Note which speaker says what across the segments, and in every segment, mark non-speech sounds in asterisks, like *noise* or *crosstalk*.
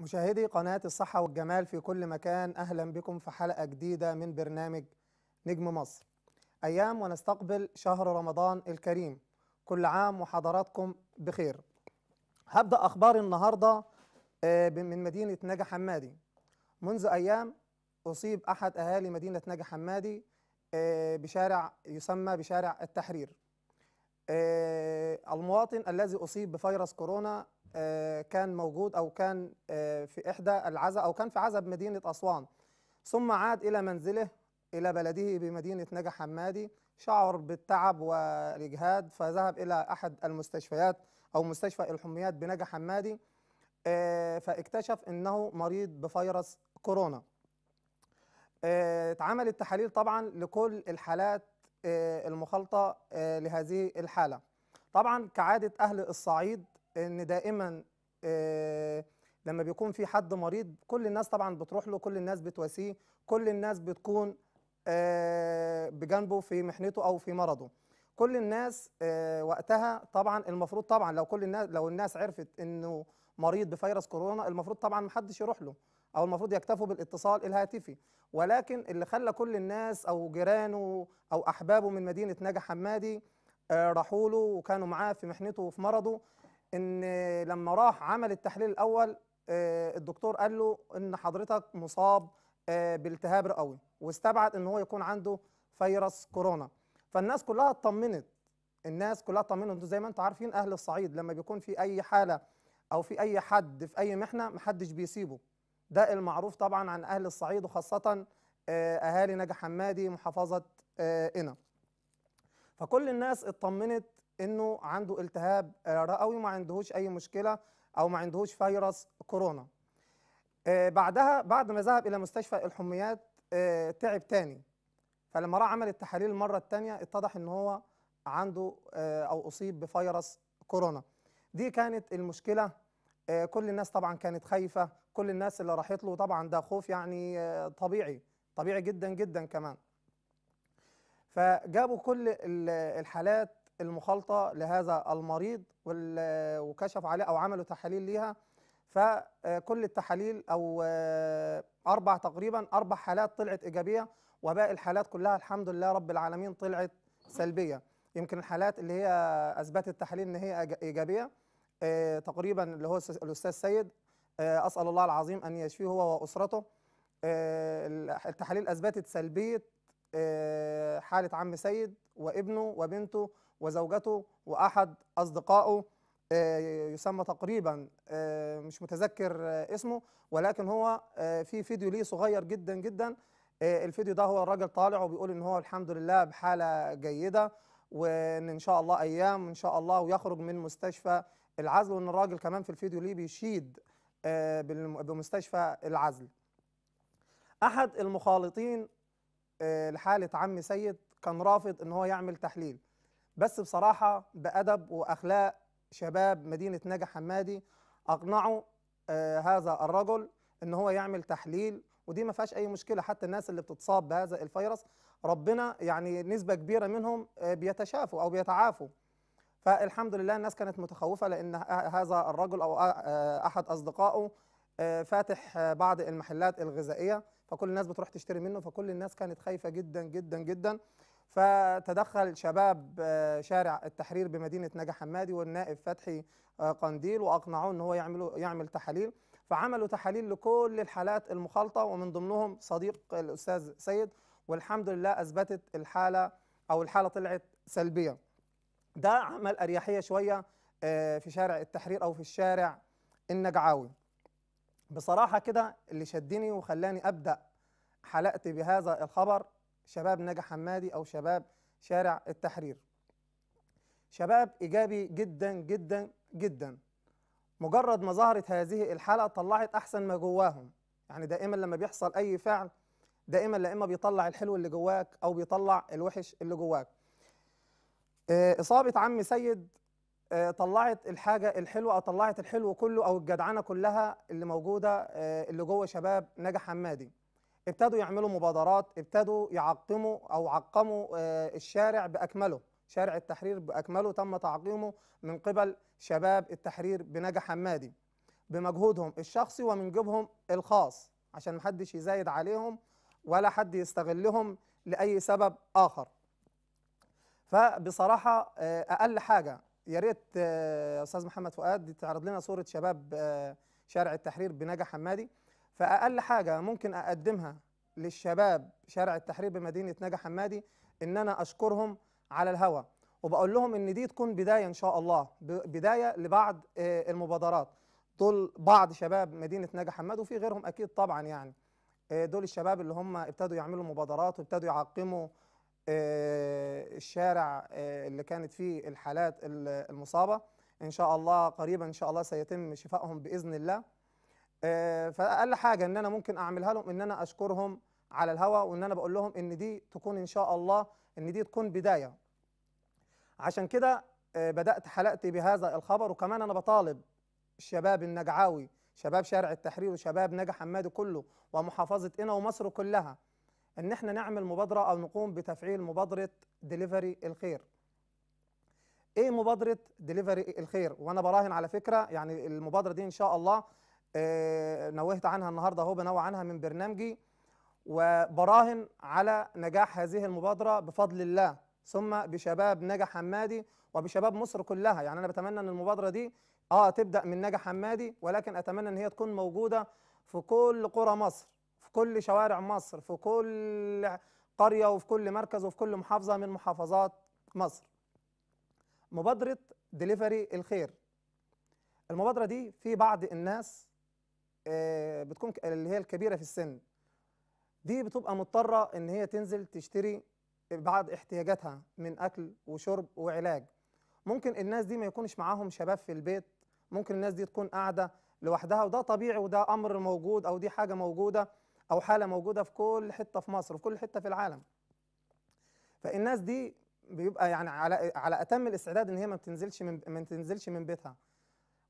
Speaker 1: مشاهدي قناة الصحة والجمال في كل مكان أهلا بكم في حلقة جديدة من برنامج نجم مصر أيام ونستقبل شهر رمضان الكريم كل عام وحضراتكم بخير هبدأ أخبار النهاردة آه، من مدينة نجا حمادي منذ أيام أصيب أحد أهالي مدينة نجا حمادي آه، بشارع يسمى بشارع التحرير آه، المواطن الذي أصيب بفيروس كورونا آه، كان موجود أو كان آه، في إحدى العزاء أو كان في عزاء بمدينة أسوان ثم عاد إلى منزله إلى بلده بمدينة نجا حمادي شعر بالتعب والإجهاد فذهب إلى أحد المستشفيات أو مستشفى الحميات بنجا حمادي آه، فاكتشف أنه مريض بفيروس كورونا اتعملت تحاليل طبعا لكل الحالات المخالطة لهذه الحالة طبعا كعادة أهل الصعيد ان دائما آه، لما بيكون في حد مريض كل الناس طبعا بتروح له كل الناس بتواسيه كل الناس بتكون آه، بجنبه في محنته او في مرضه كل الناس آه، وقتها طبعا المفروض طبعا لو كل الناس لو الناس عرفت انه مريض بفيروس كورونا المفروض طبعا محدش يروح له او المفروض يكتفوا بالاتصال الهاتفي ولكن اللي خلى كل الناس او جيرانه او احبابه من مدينه نجا حمادي راحوا له وكانوا معاه في محنته وفي مرضه ان لما راح عمل التحليل الاول آه، الدكتور قال له ان حضرتك مصاب آه، بالتهاب رئوي واستبعد ان هو يكون عنده فيروس كورونا فالناس كلها اطمنت الناس كلها اطمنت انتوا زي ما انتوا عارفين اهل الصعيد لما بيكون في اي حاله او في اي حد في اي محنه محدش بيسيبه ده المعروف طبعا عن اهل الصعيد وخاصه آه، اهالي نجا حمادي محافظه قنا فكل الناس اطمنت انه عنده التهاب رئوي وما عندهوش اي مشكله او ما عندهوش فيروس كورونا آه، بعدها بعد ما ذهب الى مستشفى الحميات آه، تعب تاني فلما راح عمل التحاليل المره الثانيه اتضح ان هو عنده آه، او اصيب بفيروس كورونا دي كانت المشكله كل الناس طبعا كانت خايفه كل الناس اللي راحت له طبعا ده خوف يعني طبيعي طبيعي جدا جدا كمان فجابوا كل الحالات المخالطه لهذا المريض وكشف عليه او عملوا تحاليل ليها فكل التحاليل او اربع تقريبا اربع حالات طلعت ايجابيه وباقي الحالات كلها الحمد لله رب العالمين طلعت سلبيه يمكن الحالات اللي هي اثبتت التحاليل ان هي ايجابيه آه، تقريبا اللي هو الاستاذ سيد آه، اسال الله العظيم ان يشفيه هو واسرته آه، التحاليل اثبتت سلبيه حاله عم سيد وابنه وبنته وزوجته وأحد أصدقائه آه، يسمى تقريبا آه، مش متذكر آه، اسمه ولكن هو في فيديو ليه صغير جدا جدا الفيديو ده هو الراجل طالع وبيقول ان هو الحمد لله بحاله جيده وان ان شاء الله ايام ان شاء الله ويخرج من مستشفى العزل وان الراجل كمان في الفيديو ليه بيشيد بمستشفى العزل احد المخالطين لحاله عم سيد كان رافض ان هو يعمل تحليل بس بصراحة بأدب وأخلاق شباب مدينة نجا حمادي أقنعوا آه، هذا الرجل ان هو يعمل تحليل ودي ما فيهاش اي مشكله حتى الناس اللي بتتصاب بهذا الفيروس ربنا يعني نسبه كبيره منهم آه، بيتشافوا او بيتعافوا فالحمد لله الناس كانت متخوفه لان هذا الرجل او آه، احد اصدقائه فاتح بعض المحلات الغذائيه فكل الناس بتروح تشتري منه فكل الناس كانت خايفه جدا جدا جدا فتدخل شباب آه، شارع التحرير بمدينه نجا حمادي والنائب فتحي آه، قنديل واقنعوه ان هو يعملوا يعمل تحاليل فعملوا تحاليل لكل الحالات المخالطه ومن ضمنهم صديق الاستاذ سيد والحمد لله اثبتت الحاله او الحاله طلعت سلبيه ده عمل اريحيه شويه آه، في شارع التحرير او في الشارع النجعاوي بصراحه كده اللي شدني وخلاني ابدا حلقتي بهذا الخبر شباب نجا حمادي أو شباب شارع التحرير شباب إيجابي جدا جدا جدا مجرد ما ظهرت هذه الحلقة طلعت أحسن ما جواهم يعني دائما لما بيحصل أي فعل دائما لا إما بيطلع الحلو اللي جواك أو بيطلع الوحش اللي جواك آه، إصابة عم سيد آه، طلعت الحاجة الحلوة أو طلعت الحلو كله أو الجدعنة كلها اللي موجودة آه، اللي جوه شباب نجا حمادي ابتدوا يعملوا مبادرات ابتدوا يعقموا او عقموا آه، الشارع باكمله شارع التحرير باكمله تم تعقيمه من قبل شباب التحرير بنجا حمادي بمجهودهم الشخصي ومن جيبهم الخاص عشان محدش يزايد عليهم ولا حد يستغلهم لاي سبب اخر فبصراحه آه، اقل حاجه يا ريت آه، استاذ محمد فؤاد تعرض لنا صوره شباب شارع التحرير بنجا حمادي فأقل حاجة ممكن أقدمها للشباب شارع التحرير بمدينة نجا حمادي إن أنا أشكرهم على الهوى وبقول لهم إن دي تكون بداية إن شاء الله بداية لبعض آه، المبادرات دول بعض شباب مدينة نجا حماد وفي غيرهم أكيد طبعا يعني آه، دول الشباب اللي هم ابتدوا يعملوا مبادرات وابتدوا يعقموا آه، الشارع اللي كانت فيه الحالات المصابة إن شاء الله قريبا إن شاء الله سيتم شفائهم بإذن الله آه، فاقل حاجه ان انا ممكن اعملها لهم ان انا اشكرهم على الهوا وان انا بقول لهم ان دي تكون ان شاء الله ان دي تكون بدايه عشان كده آه، بدات حلقتي بهذا الخبر وكمان انا بطالب الشباب النجعاوي شباب شارع التحرير وشباب نجا حمادي كله ومحافظه انا ومصر كلها ان احنا نعمل مبادره او نقوم بتفعيل مبادره ديليفري الخير ايه مبادره ديليفري الخير وانا براهن على فكره يعني المبادره دي ان شاء الله آه، نوهت عنها النهارده اهو بنوه عنها من برنامجي وبراهن على نجاح هذه المبادره بفضل الله ثم بشباب نجا حمادي وبشباب مصر كلها يعني انا بتمنى ان المبادره دي اه تبدا من نجا حمادي ولكن اتمنى ان هي تكون موجوده في كل قرى مصر في كل شوارع مصر في كل قريه وفي كل مركز وفي كل محافظه من محافظات مصر مبادره دليفري الخير المبادره دي في بعض الناس آه، بتكون اللي هي الكبيره في السن دي بتبقى مضطره ان هي تنزل تشتري بعض احتياجاتها من اكل وشرب وعلاج ممكن الناس دي ما يكونش معاهم شباب في البيت ممكن الناس دي تكون قاعده لوحدها وده طبيعي وده امر موجود او دي حاجه موجوده او حاله موجوده في كل حته في مصر وفي كل حته في العالم فالناس دي بيبقى يعني على على اتم الاستعداد ان هي ما بتنزلش من ما تنزلش من بيتها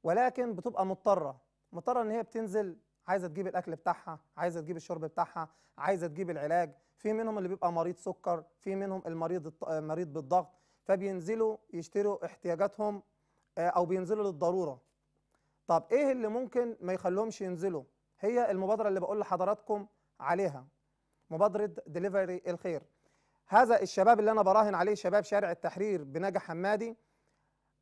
Speaker 1: ولكن بتبقى مضطره مضطره ان هي بتنزل عايزه تجيب الاكل بتاعها عايزه تجيب الشرب بتاعها عايزه تجيب العلاج في منهم اللي بيبقى مريض سكر في منهم المريض مريض بالضغط فبينزلوا يشتروا احتياجاتهم آه، او بينزلوا للضروره طب ايه اللي ممكن ما يخليهمش ينزلوا هي المبادره اللي بقول لحضراتكم عليها مبادره دليفري الخير هذا الشباب اللي انا براهن عليه شباب شارع التحرير بنجا حمادي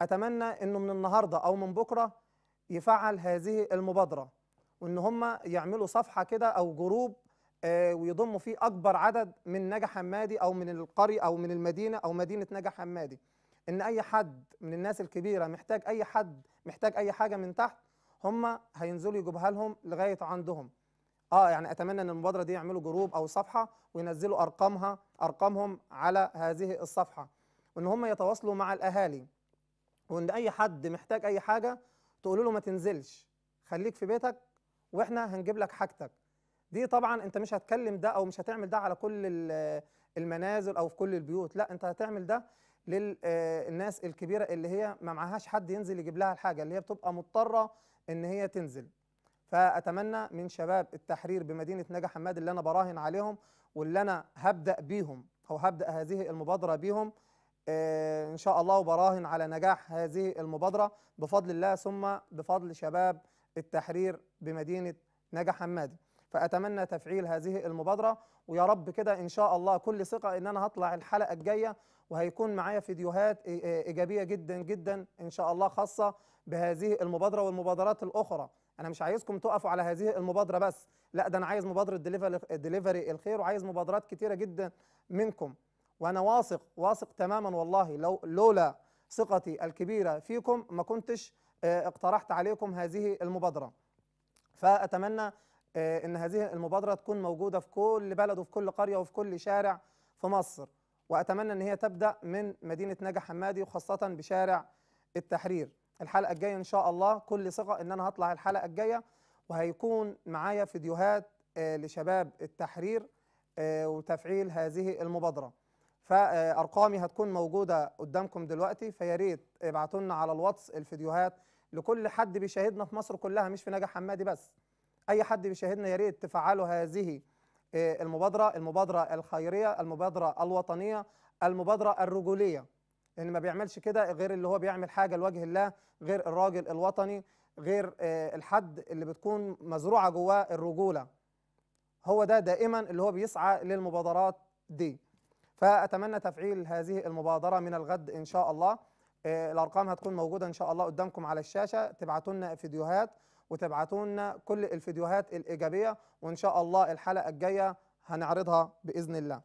Speaker 1: اتمنى انه من النهارده او من بكره يفعل هذه المبادرة وإن هم يعملوا صفحة كده أو جروب آه، ويضموا فيه أكبر عدد من نجا حمادي أو من القرية أو من المدينة أو مدينة نجا حمادي إن أي حد من الناس الكبيرة محتاج أي حد محتاج أي حاجة من تحت هم هينزلوا يجيبها لهم لغاية عندهم اه يعني اتمنى ان المبادره دي يعملوا جروب او صفحه وينزلوا ارقامها ارقامهم على هذه الصفحه وان هم يتواصلوا مع الاهالي وان اي حد محتاج اي حاجه تقول له ما تنزلش خليك في بيتك واحنا هنجيب لك حاجتك دي طبعا انت مش هتكلم ده او مش هتعمل ده على كل المنازل او في كل البيوت لا انت هتعمل ده للناس آه، الكبيره اللي هي ما معهاش حد ينزل يجيب لها الحاجه اللي هي بتبقى مضطره ان هي تنزل فاتمنى من شباب التحرير بمدينه نجا حماد اللي انا براهن عليهم واللي انا هبدا بيهم او هبدا هذه المبادره بيهم آه، ان شاء الله وبراهن على نجاح هذه المبادره بفضل الله ثم بفضل شباب التحرير بمدينه نجا حمادي فاتمنى تفعيل هذه المبادره ويا رب كده ان شاء الله كل ثقه ان انا هطلع الحلقه الجايه وهيكون معايا فيديوهات ايجابيه جدا جدا ان شاء الله خاصه بهذه المبادره والمبادرات الاخرى انا مش عايزكم تقفوا على هذه المبادره بس لا ده انا عايز مبادره دليفري الخير وعايز مبادرات كتيره جدا منكم وانا واثق واثق تماما والله لو لولا ثقتي الكبيره فيكم ما كنتش آه، اقترحت عليكم هذه المبادره فاتمنى آه، ان هذه المبادره تكون موجوده في كل بلد وفي كل قريه وفي كل شارع في مصر واتمنى ان هي تبدا من مدينه نجا حمادي وخاصه بشارع التحرير الحلقه الجايه ان شاء الله كل ثقه ان انا هطلع الحلقه الجايه وهيكون معايا فيديوهات آه، لشباب التحرير وتفعيل هذه المبادره فارقامي هتكون موجوده قدامكم دلوقتي فيا ريت ابعتوا لنا على الواتس الفيديوهات لكل حد بيشاهدنا في مصر كلها مش في نجا حمادي بس اي حد بيشاهدنا يا ريت تفعلوا هذه آه، المبادره المبادره الخيريه المبادره الوطنيه المبادره الرجوليه لان يعني ما بيعملش كده غير اللي هو بيعمل حاجه لوجه الله غير الراجل الوطني غير آه، الحد اللي بتكون مزروعه جواه الرجوله هو ده دائما اللي هو بيسعى للمبادرات دي فأتمنى تفعيل هذه المبادرة من الغد إن شاء الله آه، الأرقام هتكون موجودة إن شاء الله قدامكم على الشاشة تبعتوا لنا فيديوهات وتبعتوا لنا كل الفيديوهات الإيجابية وإن شاء الله الحلقة الجاية هنعرضها بإذن الله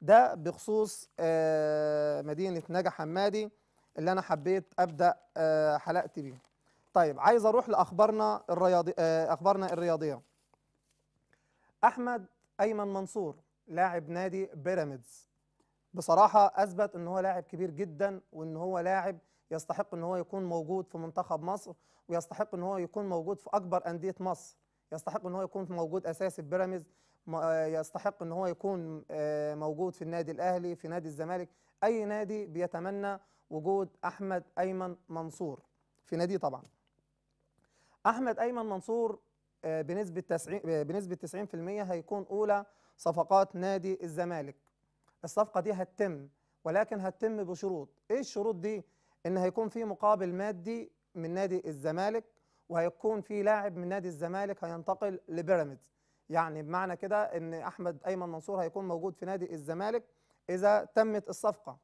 Speaker 1: ده بخصوص آه، مدينة نجا حمادي اللي أنا حبيت أبدأ آه، حلقتي بيه طيب عايز أروح لأخبارنا الرياضي أخبارنا الرياضية أحمد أيمن منصور لاعب نادي بيراميدز بصراحه اثبت ان هو لاعب كبير جدا وان هو لاعب يستحق ان هو يكون موجود في منتخب مصر ويستحق ان هو يكون موجود في اكبر انديه مصر يستحق ان هو يكون موجود اساسي في بيراميدز آه، يستحق ان هو يكون آه، موجود في النادي الاهلي في نادي الزمالك اي نادي بيتمنى وجود احمد ايمن منصور في نادي طبعا احمد ايمن منصور آه، بنسبه 90 بنسبه 90% هيكون اولى صفقات نادي الزمالك الصفقة دي هتتم ولكن هتتم بشروط ايه الشروط دي ان هيكون في مقابل مادي من نادي الزمالك وهيكون في لاعب من نادي الزمالك هينتقل لبيراميدز يعني بمعنى كده ان احمد ايمن منصور هيكون موجود في نادي الزمالك اذا تمت الصفقه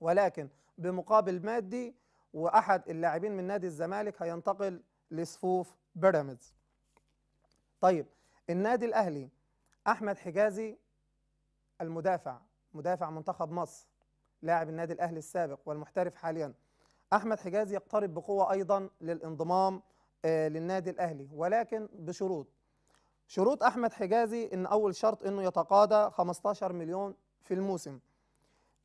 Speaker 1: ولكن بمقابل مادي واحد اللاعبين من نادي الزمالك هينتقل لصفوف بيراميدز طيب النادي الاهلي أحمد حجازي المدافع مدافع منتخب مصر لاعب النادي الأهلي السابق والمحترف حاليا أحمد حجازي يقترب بقوة أيضا للانضمام آه، للنادي الأهلي ولكن بشروط شروط أحمد حجازي إن أول شرط إنه يتقاضى 15 مليون في الموسم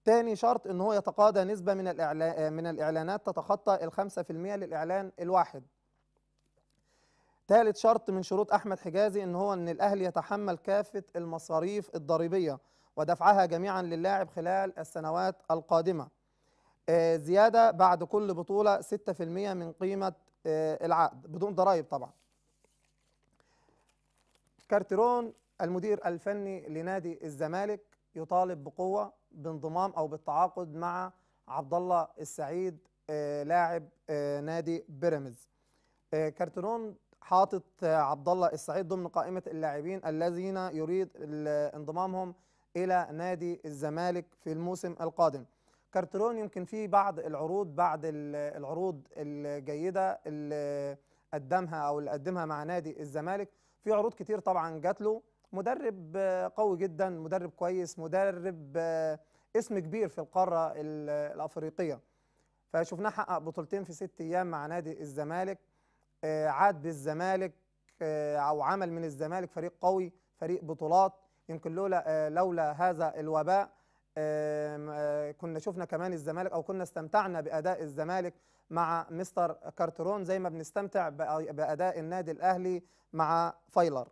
Speaker 1: تاني شرط إن هو يتقاضى نسبة من, الإعلان آه، من الإعلانات تتخطى ال 5% للإعلان الواحد ثالث شرط من شروط احمد حجازي ان هو ان الاهلي يتحمل كافه المصاريف الضريبيه ودفعها جميعا للاعب خلال السنوات القادمه آه، زياده بعد كل بطوله 6% من قيمه آه، العقد بدون ضرائب طبعا كارتيرون المدير الفني لنادي الزمالك يطالب بقوه بانضمام او بالتعاقد مع عبد الله السعيد آه، لاعب نادي بيراميدز كارتيرون حاطط عبد الله السعيد ضمن قائمه اللاعبين الذين يريد انضمامهم الى نادي الزمالك في الموسم القادم كارترون يمكن في بعض العروض بعد العروض الجيده اللي قدمها او اللي قدمها مع نادي الزمالك في عروض كتير طبعا جات له مدرب قوي جدا مدرب كويس مدرب اسم كبير في القاره الافريقيه فشفناه حقق بطولتين في ست ايام مع نادي الزمالك آه، عاد بالزمالك آه، او عمل من الزمالك فريق قوي فريق بطولات يمكن لولا آه، لولا هذا الوباء كنا شفنا كمان الزمالك او كنا استمتعنا باداء الزمالك مع مستر كارترون زي ما بنستمتع باداء النادي الاهلي مع فايلر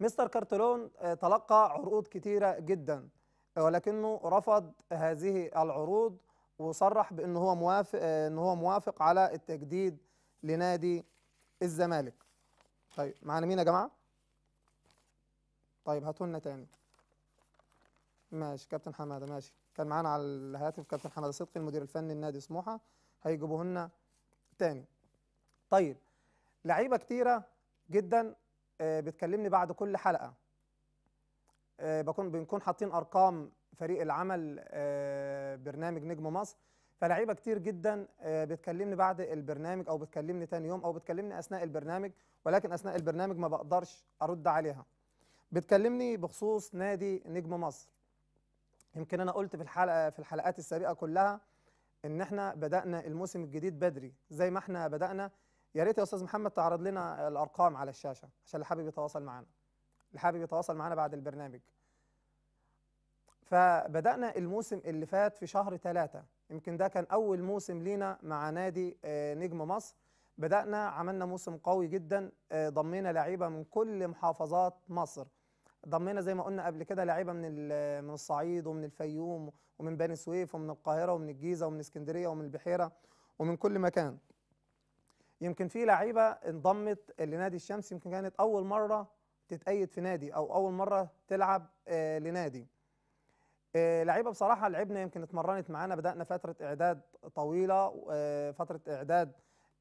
Speaker 1: مستر كارترون تلقى عروض كتيره جدا ولكنه رفض هذه العروض وصرح بانه هو موافق ان هو موافق على التجديد لنادي الزمالك طيب معانا مين يا جماعه طيب هاتوا لنا تاني ماشي كابتن حماده ماشي كان معانا على الهاتف كابتن حماده صدقي المدير الفني لنادي سموحه هيجيبوه لنا تاني طيب لعيبه كتيره جدا آه، بتكلمني بعد كل حلقه آه، بكون بنكون حاطين ارقام فريق العمل آه، برنامج نجم مصر فلعيبه كتير جدا آه، بتكلمني بعد البرنامج او بتكلمني تاني يوم او بتكلمني اثناء البرنامج ولكن اثناء البرنامج ما بقدرش ارد عليها بتكلمني بخصوص نادي نجم مصر يمكن انا قلت في الحلقه في الحلقات السابقه كلها ان احنا بدانا الموسم الجديد بدري زي ما احنا بدانا يا ريت يا استاذ محمد تعرض لنا الارقام على الشاشه عشان اللي حابب يتواصل معانا اللي حابب يتواصل معانا بعد البرنامج فبدانا الموسم اللي فات في شهر ثلاثة يمكن ده كان اول موسم لينا مع نادي آه، نجم مصر بدانا عملنا موسم قوي جدا آه، ضمينا لعيبه من كل محافظات مصر ضمينا زي ما قلنا قبل كده لعيبه من من الصعيد ومن الفيوم ومن بني سويف ومن القاهره ومن الجيزه ومن اسكندريه ومن البحيره ومن كل مكان يمكن في لعيبه انضمت لنادي الشمس يمكن كانت اول مره تتأيد في نادي او اول مره تلعب آه، لنادي آه، لعيبه بصراحه لعبنا يمكن اتمرنت معانا بدانا فتره اعداد طويله آه، فتره اعداد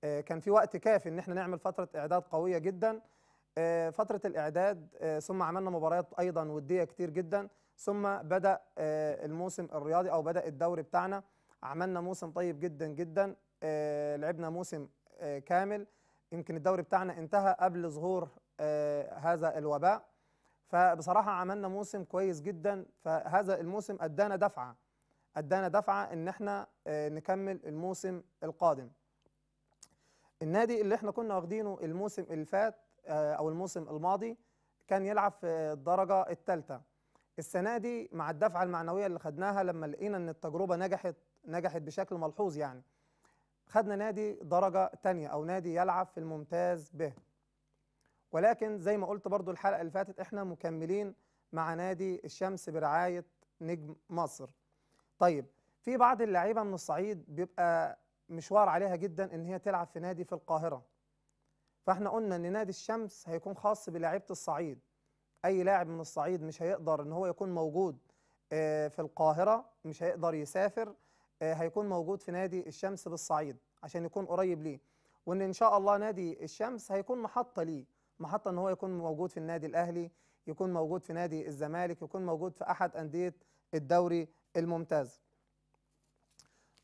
Speaker 1: آه، كان في وقت كافي ان احنا نعمل فتره اعداد قويه جدا فتره الاعداد ثم عملنا مباريات ايضا وديه كتير جدا ثم بدا الموسم الرياضي او بدا الدوري بتاعنا عملنا موسم طيب جدا جدا لعبنا موسم كامل يمكن الدوري بتاعنا انتهى قبل ظهور هذا الوباء فبصراحة عملنا موسم كويس جدا فهذا الموسم أدانا دفعة أدانا دفعة إن احنا آه، نكمل الموسم القادم النادي اللي احنا كنا واخدينه الموسم اللي فات آه، أو الموسم الماضي كان يلعب في الدرجة الثالثة السنة دي مع الدفعة المعنوية اللي خدناها لما لقينا إن التجربة نجحت نجحت بشكل ملحوظ يعني خدنا نادي درجة تانية أو نادي يلعب في الممتاز به ولكن زي ما قلت برضو الحلقة اللي فاتت احنا مكملين مع نادي الشمس برعاية نجم مصر طيب في بعض اللعيبة من الصعيد بيبقى مشوار عليها جدا ان هي تلعب في نادي في القاهرة فاحنا قلنا ان نادي الشمس هيكون خاص بلاعيبة الصعيد اي لاعب من الصعيد مش هيقدر ان هو يكون موجود آه، في القاهرة مش هيقدر يسافر آه، هيكون موجود في نادي الشمس بالصعيد عشان يكون قريب ليه وان ان شاء الله نادي الشمس هيكون محطة ليه محطة ان هو يكون موجود في النادي الاهلي يكون موجود في نادي الزمالك يكون موجود في احد اندية الدوري الممتاز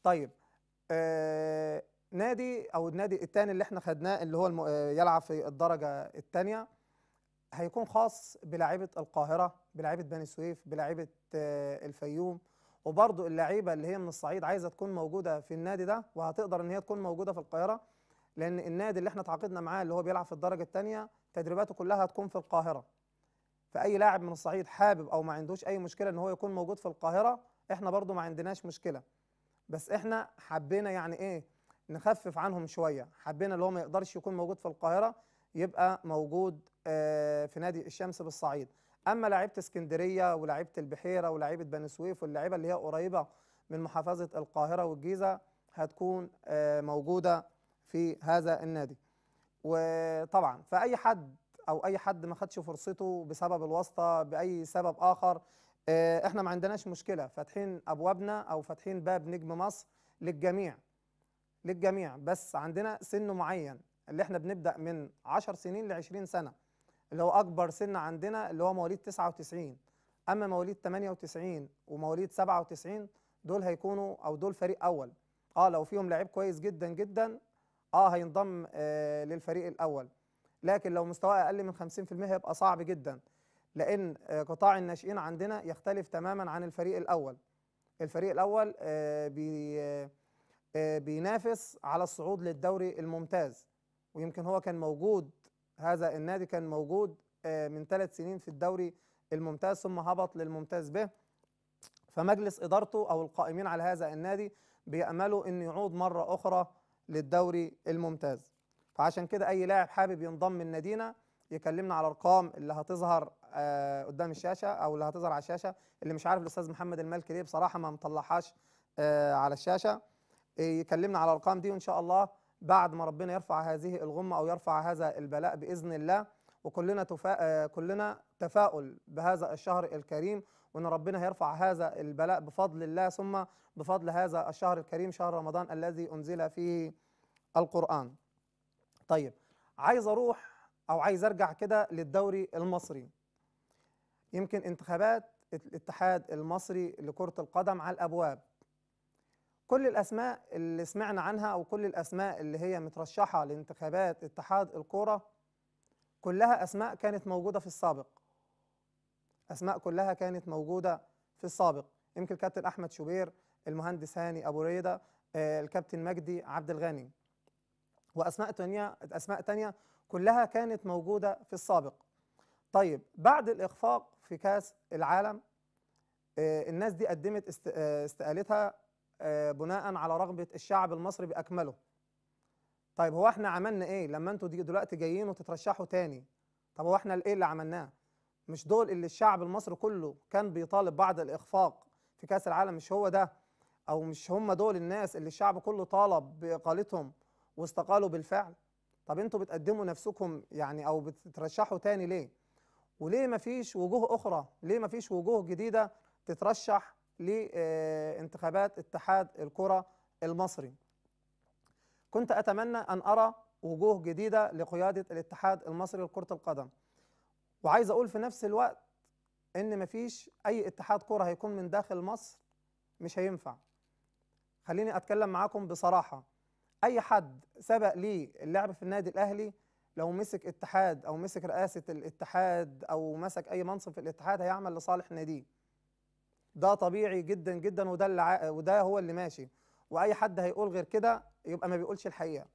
Speaker 1: طيب آه نادي او النادي الثاني اللي احنا خدناه اللي هو آه، يلعب في الدرجه الثانيه هيكون خاص بلاعيبه القاهره بلاعيبه بني سويف بلاعيبه آه، الفيوم وبرضو اللعيبه اللي هي من الصعيد عايزه تكون موجوده في النادي ده وهتقدر ان هي تكون موجوده في القاهره لان النادي اللي احنا تعاقدنا معاه اللي هو بيلعب في الدرجه الثانيه تدريباته كلها هتكون في القاهره فاي لاعب من الصعيد حابب او ما عندوش اي مشكله ان هو يكون موجود في القاهره احنا برضو ما عندناش مشكله بس احنا حبينا يعني ايه نخفف عنهم شويه حبينا اللي هو ما يقدرش يكون موجود في القاهره يبقى موجود آه في نادي الشمس بالصعيد اما لعيبه اسكندريه ولعيبه البحيره ولعيبه بني سويف واللعيبه اللي هي قريبه من محافظه القاهره والجيزه هتكون آه موجوده في هذا النادي وطبعا فاي حد او اي حد ما خدش فرصته بسبب الواسطه باي سبب اخر آه، احنا ما عندناش مشكله فاتحين ابوابنا او فاتحين باب نجم مصر للجميع للجميع بس عندنا سن معين اللي احنا بنبدا من 10 سنين ل 20 سنه اللي هو اكبر سن عندنا اللي هو مواليد 99 اما مواليد 98 ومواليد 97 دول هيكونوا او دول فريق اول اه لو فيهم لعيب كويس جدا جدا اه هينضم آه للفريق الاول لكن لو مستواه اقل من 50% هيبقى صعب جدا لان آه قطاع الناشئين عندنا يختلف تماما عن الفريق الاول الفريق الاول آه بي آه بينافس على الصعود للدوري الممتاز ويمكن هو كان موجود هذا النادي كان موجود آه من ثلاث سنين في الدوري الممتاز ثم هبط للممتاز به فمجلس ادارته او القائمين على هذا النادي بيأملوا ان يعود مره اخرى للدوري الممتاز فعشان كده اي لاعب حابب ينضم لنادينا يكلمنا على الارقام اللي هتظهر آه قدام الشاشه او اللي هتظهر على الشاشه اللي مش عارف الاستاذ محمد المالكي ليه بصراحه ما مطلعهاش آه على الشاشه آه، يكلمنا على الارقام دي وان شاء الله بعد ما ربنا يرفع هذه الغمه او يرفع هذا البلاء باذن الله وكلنا تفا... آه، كلنا تفاؤل بهذا الشهر الكريم وان ربنا هيرفع هذا البلاء بفضل الله ثم بفضل هذا الشهر الكريم شهر رمضان الذي انزل فيه القران طيب عايز اروح او عايز ارجع كده للدوري المصري يمكن انتخابات الاتحاد المصري لكره القدم على الابواب كل الاسماء اللي سمعنا عنها او كل الاسماء اللي هي مترشحه لانتخابات اتحاد الكوره كلها اسماء كانت موجوده في السابق اسماء كلها كانت موجوده في السابق يمكن الكابتن احمد شوبير المهندس هاني ابو ريده آه، الكابتن مجدي عبد الغني واسماء ثانيه اسماء ثانيه كلها كانت موجوده في السابق طيب بعد الاخفاق في كاس العالم آه، الناس دي قدمت آه، استقالتها بناء على رغبه الشعب المصري باكمله طيب هو احنا عملنا ايه لما انتوا دلوقتي جايين وتترشحوا تاني طب هو احنا ايه اللي عملناه مش دول اللي الشعب المصري كله كان بيطالب بعد الإخفاق في كأس العالم مش هو ده أو مش هم دول الناس اللي الشعب كله طالب بإقالتهم واستقالوا بالفعل طب انتوا بتقدموا نفسكم يعني أو بتترشحوا تاني ليه وليه مفيش وجوه أخرى ليه مفيش وجوه جديدة تترشح لانتخابات اتحاد الكرة المصري كنت أتمنى أن أرى وجوه جديدة لقيادة الاتحاد المصري لكرة القدم وعايز اقول في نفس الوقت ان مفيش اي اتحاد كوره هيكون من داخل مصر مش هينفع خليني اتكلم معاكم بصراحه اي حد سبق ليه اللعب في النادي الاهلي لو مسك اتحاد او مسك رئاسه الاتحاد او مسك اي منصب في الاتحاد هيعمل لصالح ناديه ده طبيعي جدا جدا وده اللي ع... وده هو اللي ماشي واي حد هيقول غير كده يبقى ما بيقولش الحقيقه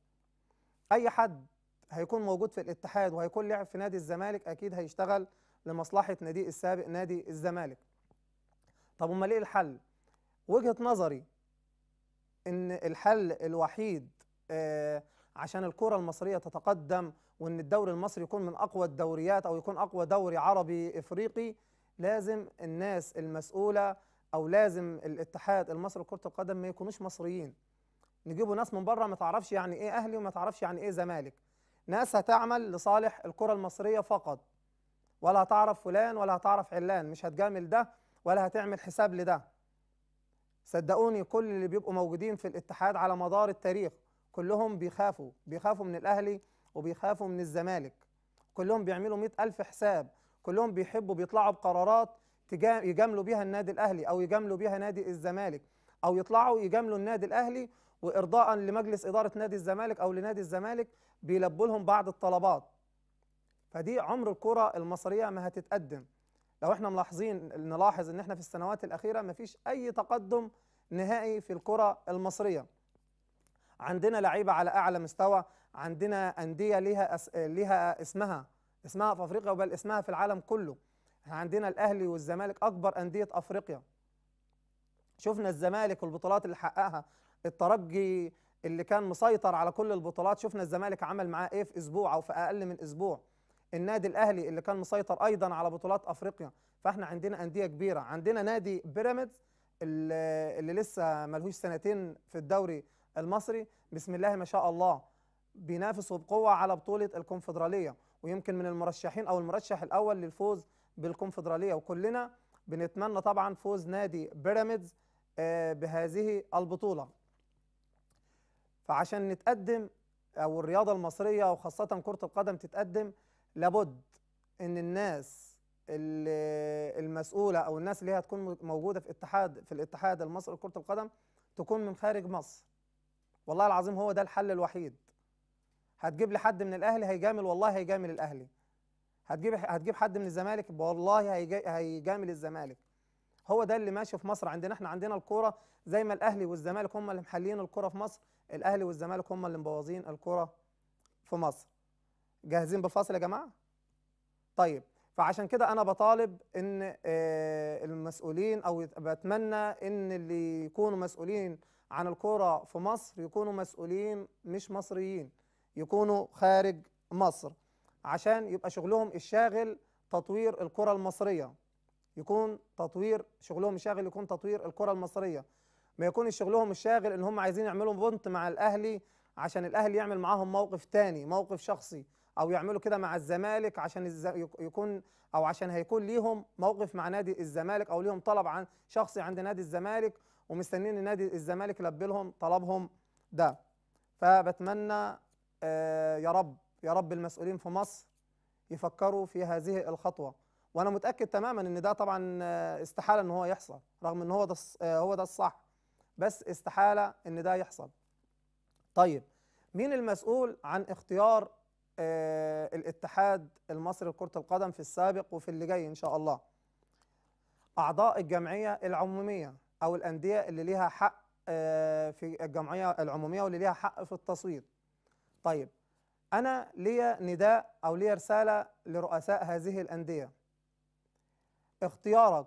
Speaker 1: اي حد هيكون موجود في الاتحاد وهيكون لعب في نادي الزمالك اكيد هيشتغل لمصلحه نادي السابق نادي الزمالك طب امال ايه الحل وجهه نظري ان الحل الوحيد آه، عشان الكره المصريه تتقدم وان الدوري المصري يكون من اقوى الدوريات او يكون اقوى دوري عربي افريقي لازم الناس المسؤوله او لازم الاتحاد المصري لكره القدم ما يكونوش مصريين نجيبوا ناس من بره ما تعرفش يعني ايه اهلي وما تعرفش يعني ايه زمالك ناس هتعمل لصالح الكرة المصرية فقط ولا هتعرف فلان ولا هتعرف علان مش هتجامل ده ولا هتعمل حساب لده صدقوني كل اللي بيبقوا موجودين في الاتحاد على مدار التاريخ كلهم بيخافوا بيخافوا من الأهلي وبيخافوا من الزمالك كلهم بيعملوا مئة ألف حساب كلهم بيحبوا بيطلعوا بقرارات يجاملوا بيها النادي الأهلي أو يجاملوا بيها نادي الزمالك أو يطلعوا يجاملوا النادي الأهلي وارضاء لمجلس اداره نادي الزمالك او لنادي الزمالك بيلبوا لهم بعض الطلبات فدي عمر الكره المصريه ما هتتقدم لو احنا ملاحظين نلاحظ ان احنا في السنوات الاخيره ما فيش اي تقدم نهائي في الكره المصريه عندنا لعيبه على اعلى مستوى عندنا انديه ليها أس... ليها اسمها اسمها في افريقيا وبل اسمها في العالم كله احنا عندنا الاهلي والزمالك اكبر انديه افريقيا شفنا الزمالك والبطولات اللي حققها الترجي اللي كان مسيطر على كل البطولات شفنا الزمالك عمل معاه ايه في اسبوع او في اقل من اسبوع النادي الاهلي اللي كان مسيطر ايضا على بطولات افريقيا فاحنا عندنا انديه كبيره عندنا نادي بيراميدز اللي, لسه ملهوش سنتين في الدوري المصري بسم الله ما شاء الله بينافس وبقوه على بطوله الكونفدراليه ويمكن من المرشحين او المرشح الاول للفوز بالكونفدراليه وكلنا بنتمنى طبعا فوز نادي بيراميدز آه، بهذه البطوله فعشان نتقدم او الرياضه المصريه وخاصه كره القدم تتقدم لابد ان الناس المسؤوله او الناس اللي هي هتكون موجوده في اتحاد في الاتحاد المصري لكره القدم تكون من خارج مصر والله العظيم هو ده الحل الوحيد هتجيب لي حد من الاهلي هيجامل والله هيجامل الاهلي هتجيب هتجيب حد من الزمالك والله هيجامل الزمالك هو ده اللي ماشي في مصر عندنا احنا عندنا الكوره زي ما الاهلي والزمالك هم اللي محلين الكوره في مصر الاهلي والزمالك هم اللي مبوظين الكوره في مصر جاهزين بالفاصل يا جماعه طيب فعشان كده انا بطالب ان آه، المسؤولين او بتمنى ان اللي يكونوا مسؤولين عن الكوره في مصر يكونوا مسؤولين مش مصريين يكونوا خارج مصر عشان يبقى شغلهم الشاغل تطوير الكره المصريه يكون تطوير شغلهم الشاغل يكون تطوير الكره المصريه ما يكونش شغلهم الشاغل ان هم عايزين يعملوا بونت مع الاهلي عشان الاهلي يعمل معاهم موقف تاني موقف شخصي او يعملوا كده مع الزمالك عشان يكون او عشان هيكون ليهم موقف مع نادي الزمالك او ليهم طلب عن شخصي عند نادي الزمالك ومستنيين نادي الزمالك يلبي لهم طلبهم ده فبتمنى آه، يا رب يا رب المسؤولين في مصر يفكروا في هذه الخطوه وانا متاكد تماما ان ده طبعا آه، استحاله ان هو يحصل رغم ان هو ده آه، هو ده الصح بس استحاله ان ده يحصل طيب مين المسؤول عن اختيار آه، الاتحاد المصري لكره القدم في السابق وفي اللي جاي ان شاء الله اعضاء الجمعيه العموميه او الانديه اللي ليها حق في الجمعيه العموميه واللي ليها حق في التصويت طيب انا ليا نداء او ليا رساله لرؤساء هذه الانديه اختيارك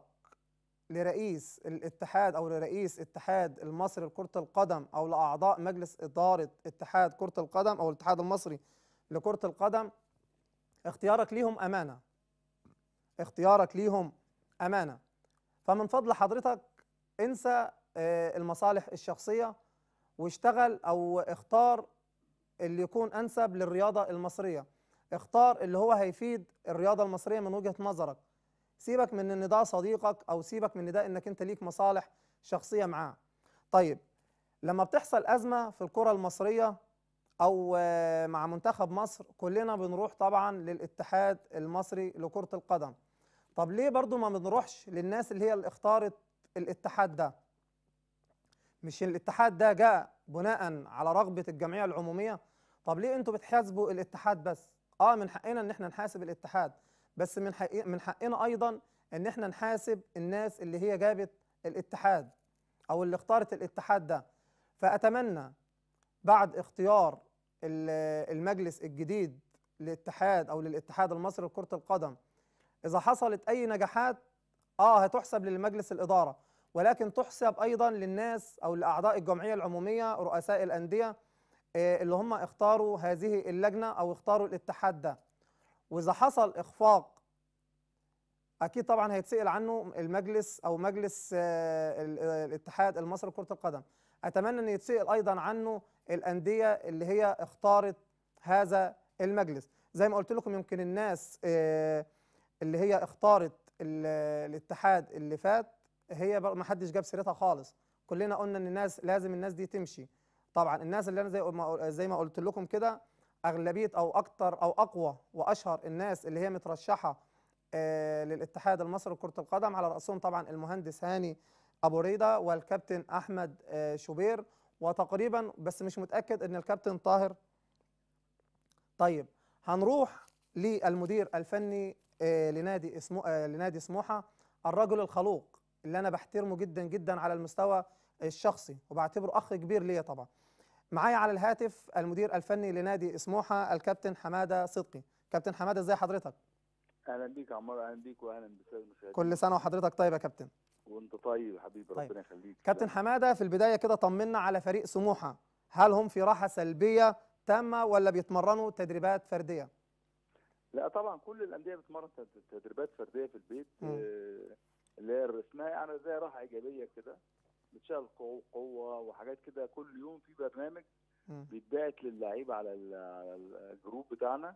Speaker 1: لرئيس الاتحاد او لرئيس اتحاد المصري لكره القدم او لاعضاء مجلس اداره اتحاد كره القدم او الاتحاد المصري لكره القدم اختيارك ليهم امانه اختيارك ليهم امانه فمن فضل حضرتك انسى آه، المصالح الشخصيه واشتغل او اختار اللي يكون انسب للرياضه المصريه اختار اللي هو هيفيد الرياضه المصريه من وجهه نظرك سيبك من ان ده صديقك او سيبك من ده انك انت ليك مصالح شخصيه معاه طيب لما بتحصل ازمه في الكره المصريه او آه، مع منتخب مصر كلنا بنروح طبعا للاتحاد المصري لكره القدم طب ليه برضو ما بنروحش للناس اللي هي اللي اختارت الاتحاد ده مش الاتحاد ده جاء بناء على رغبه الجمعيه العموميه طب ليه انتوا بتحاسبوا الاتحاد بس اه من حقنا ان احنا نحاسب الاتحاد بس من حق من حقنا ايضا ان احنا نحاسب الناس اللي هي جابت الاتحاد او اللي اختارت الاتحاد ده فاتمنى بعد اختيار المجلس الجديد للاتحاد او للاتحاد المصري لكره القدم اذا حصلت اي نجاحات اه هتحسب للمجلس الاداره ولكن تحسب ايضا للناس او لاعضاء الجمعيه العموميه رؤساء الانديه آه، اللي هم اختاروا هذه اللجنه او اختاروا الاتحاد ده واذا حصل اخفاق اكيد طبعا هيتسال عنه المجلس او مجلس آه، آه، الاتحاد المصري لكره القدم اتمنى ان يتسال ايضا عنه الانديه اللي هي اختارت هذا المجلس زي ما قلت لكم يمكن الناس آه، اللي هي اختارت الاتحاد اللي فات هي ما حدش جاب سيرتها خالص كلنا قلنا ان الناس لازم الناس دي تمشي طبعا الناس اللي انا زي ما زي ما قلت لكم كده اغلبيه او اكتر او اقوى واشهر الناس اللي هي مترشحه آه، للاتحاد المصري لكره القدم على راسهم طبعا المهندس هاني ابو ريده والكابتن احمد آه، شوبير وتقريبا بس مش متاكد ان الكابتن طاهر طيب هنروح للمدير الفني آه، لنادي اسمه لنادي سموحه الرجل الخلوق اللي انا بحترمه جدا جدا على المستوى الشخصي وبعتبره اخ كبير ليا طبعا معايا على الهاتف المدير الفني لنادي سموحه الكابتن حماده صدقي كابتن حماده ازي حضرتك
Speaker 2: اهلا بيك يا عمار اهلا بيك واهلا بالساده المشاهدين كل سنه
Speaker 1: وحضرتك طيب يا كابتن
Speaker 2: وانت طيب يا حبيبي طيب. ربنا يخليك كابتن
Speaker 1: حماده في البدايه كده طمنا على فريق سموحه هل هم في راحه سلبيه تامه ولا بيتمرنوا تدريبات فرديه
Speaker 2: لا طبعا كل الانديه بتمرن تدريبات فرديه في البيت آه، اللي هي اسمها يعني زي راحه ايجابيه كده بتشغل قوه وحاجات كده كل يوم في برنامج بيتبعت للعيبه على على الجروب بتاعنا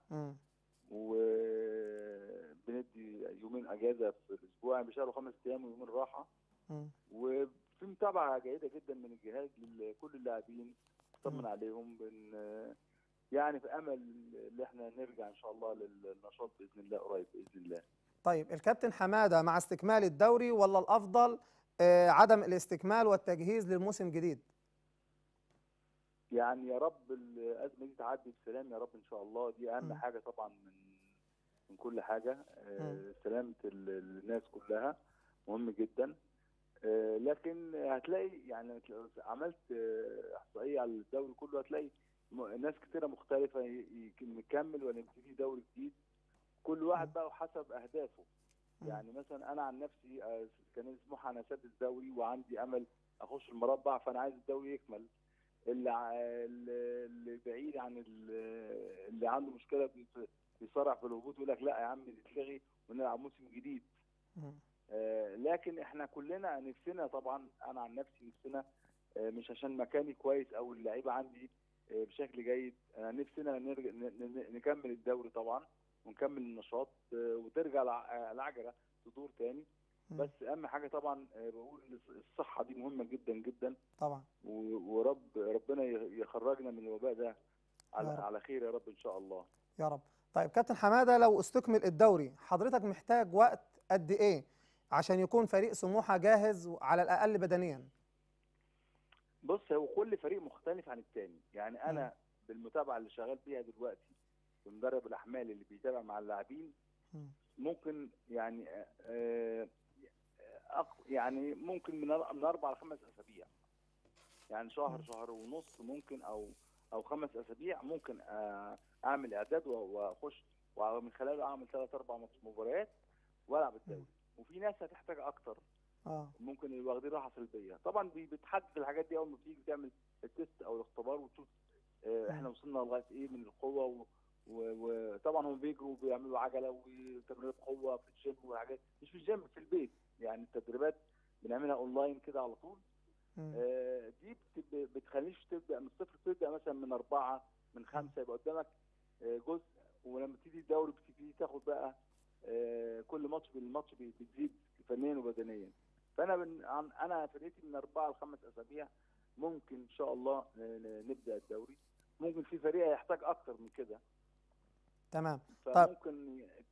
Speaker 2: وبندي يومين اجازه في الاسبوع يعني بيشتغلوا خمس ايام ويومين راحه وفي متابعه جيده جدا من الجهاز لكل اللاعبين بنطمن عليهم بن يعني في امل ان احنا نرجع ان شاء الله للنشاط باذن الله قريب باذن الله.
Speaker 1: طيب الكابتن حماده مع استكمال الدوري ولا الافضل آه، عدم الاستكمال والتجهيز للموسم الجديد
Speaker 2: يعني يا رب الازمه دي تعدي بسلام يا رب ان شاء الله دي اهم م. حاجه طبعا من من كل حاجه آه سلامه الناس كلها مهم جدا آه لكن هتلاقي يعني عملت آه، احصائيه على الدوري كله هتلاقي ناس كثيره مختلفه نكمل ولا نبتدي دوري جديد كل واحد بقى وحسب اهدافه يعني مثلا انا عن نفسي آه، كان مسموح انا سد الدوري وعندي امل اخش المربع فانا عايز الدوري يكمل اللي اللي بعيد عن اللي عنده مشكله بيصارع في الهبوط يقول لك لا يا عم دي ونلعب موسم جديد. آه، لكن احنا كلنا نفسنا طبعا انا عن نفسي نفسنا آه، مش عشان مكاني كويس او اللعيبه عندي بشكل جيد انا نفسنا نرجع نكمل الدوري طبعا ونكمل النشاط آه، وترجع العجله آه، تدور تاني بس اهم حاجه طبعا آه، بقول الصحه دي مهمه جدا جدا طبعا ورب ربنا يخرجنا من الوباء ده على على خير يا رب ان شاء الله
Speaker 1: يا رب طيب كابتن حماده لو استكمل الدوري حضرتك محتاج وقت قد ايه عشان يكون فريق سموحه جاهز على الاقل بدنيا
Speaker 2: بص هو كل فريق مختلف عن التاني يعني انا م. بالمتابعه اللي شغال بيها دلوقتي ومدرب الاحمال اللي بيتابع مع اللاعبين ممكن يعني آه، آه، يعني ممكن من من اربع لخمس اسابيع يعني شهر شهر ونص ممكن او او خمس اسابيع ممكن آه، اعمل اعداد واخش ومن خلاله اعمل ثلاث اربع مباريات والعب الدوري وفي ناس هتحتاج اكتر اه ممكن اللي واخدين راحه سلبيه طبعا بتحدد الحاجات دي اول ما بتيجي بتعمل التست او الاختبار وتشوف احنا وصلنا لغايه ايه من القوه وطبعا هم بيجروا بيعملوا عجله وتمرينات قوه في الجيم وحاجات مش في الجيم في البيت يعني التدريبات بنعملها اونلاين كده على طول آه، دي بتخليش تبدا من الصفر تبدا مثلا من اربعه من خمسه يبقى قدامك آه، جزء ولما تيجي الدوري بتبتدي تاخد بقى آه، كل ماتش بالماتش بتزيد فنيا وبدنيا فانا من انا فرقتي من اربعه لخمس اسابيع ممكن ان شاء الله نبدا الدوري ممكن في فريق هيحتاج اكتر من كده
Speaker 1: تمام فممكن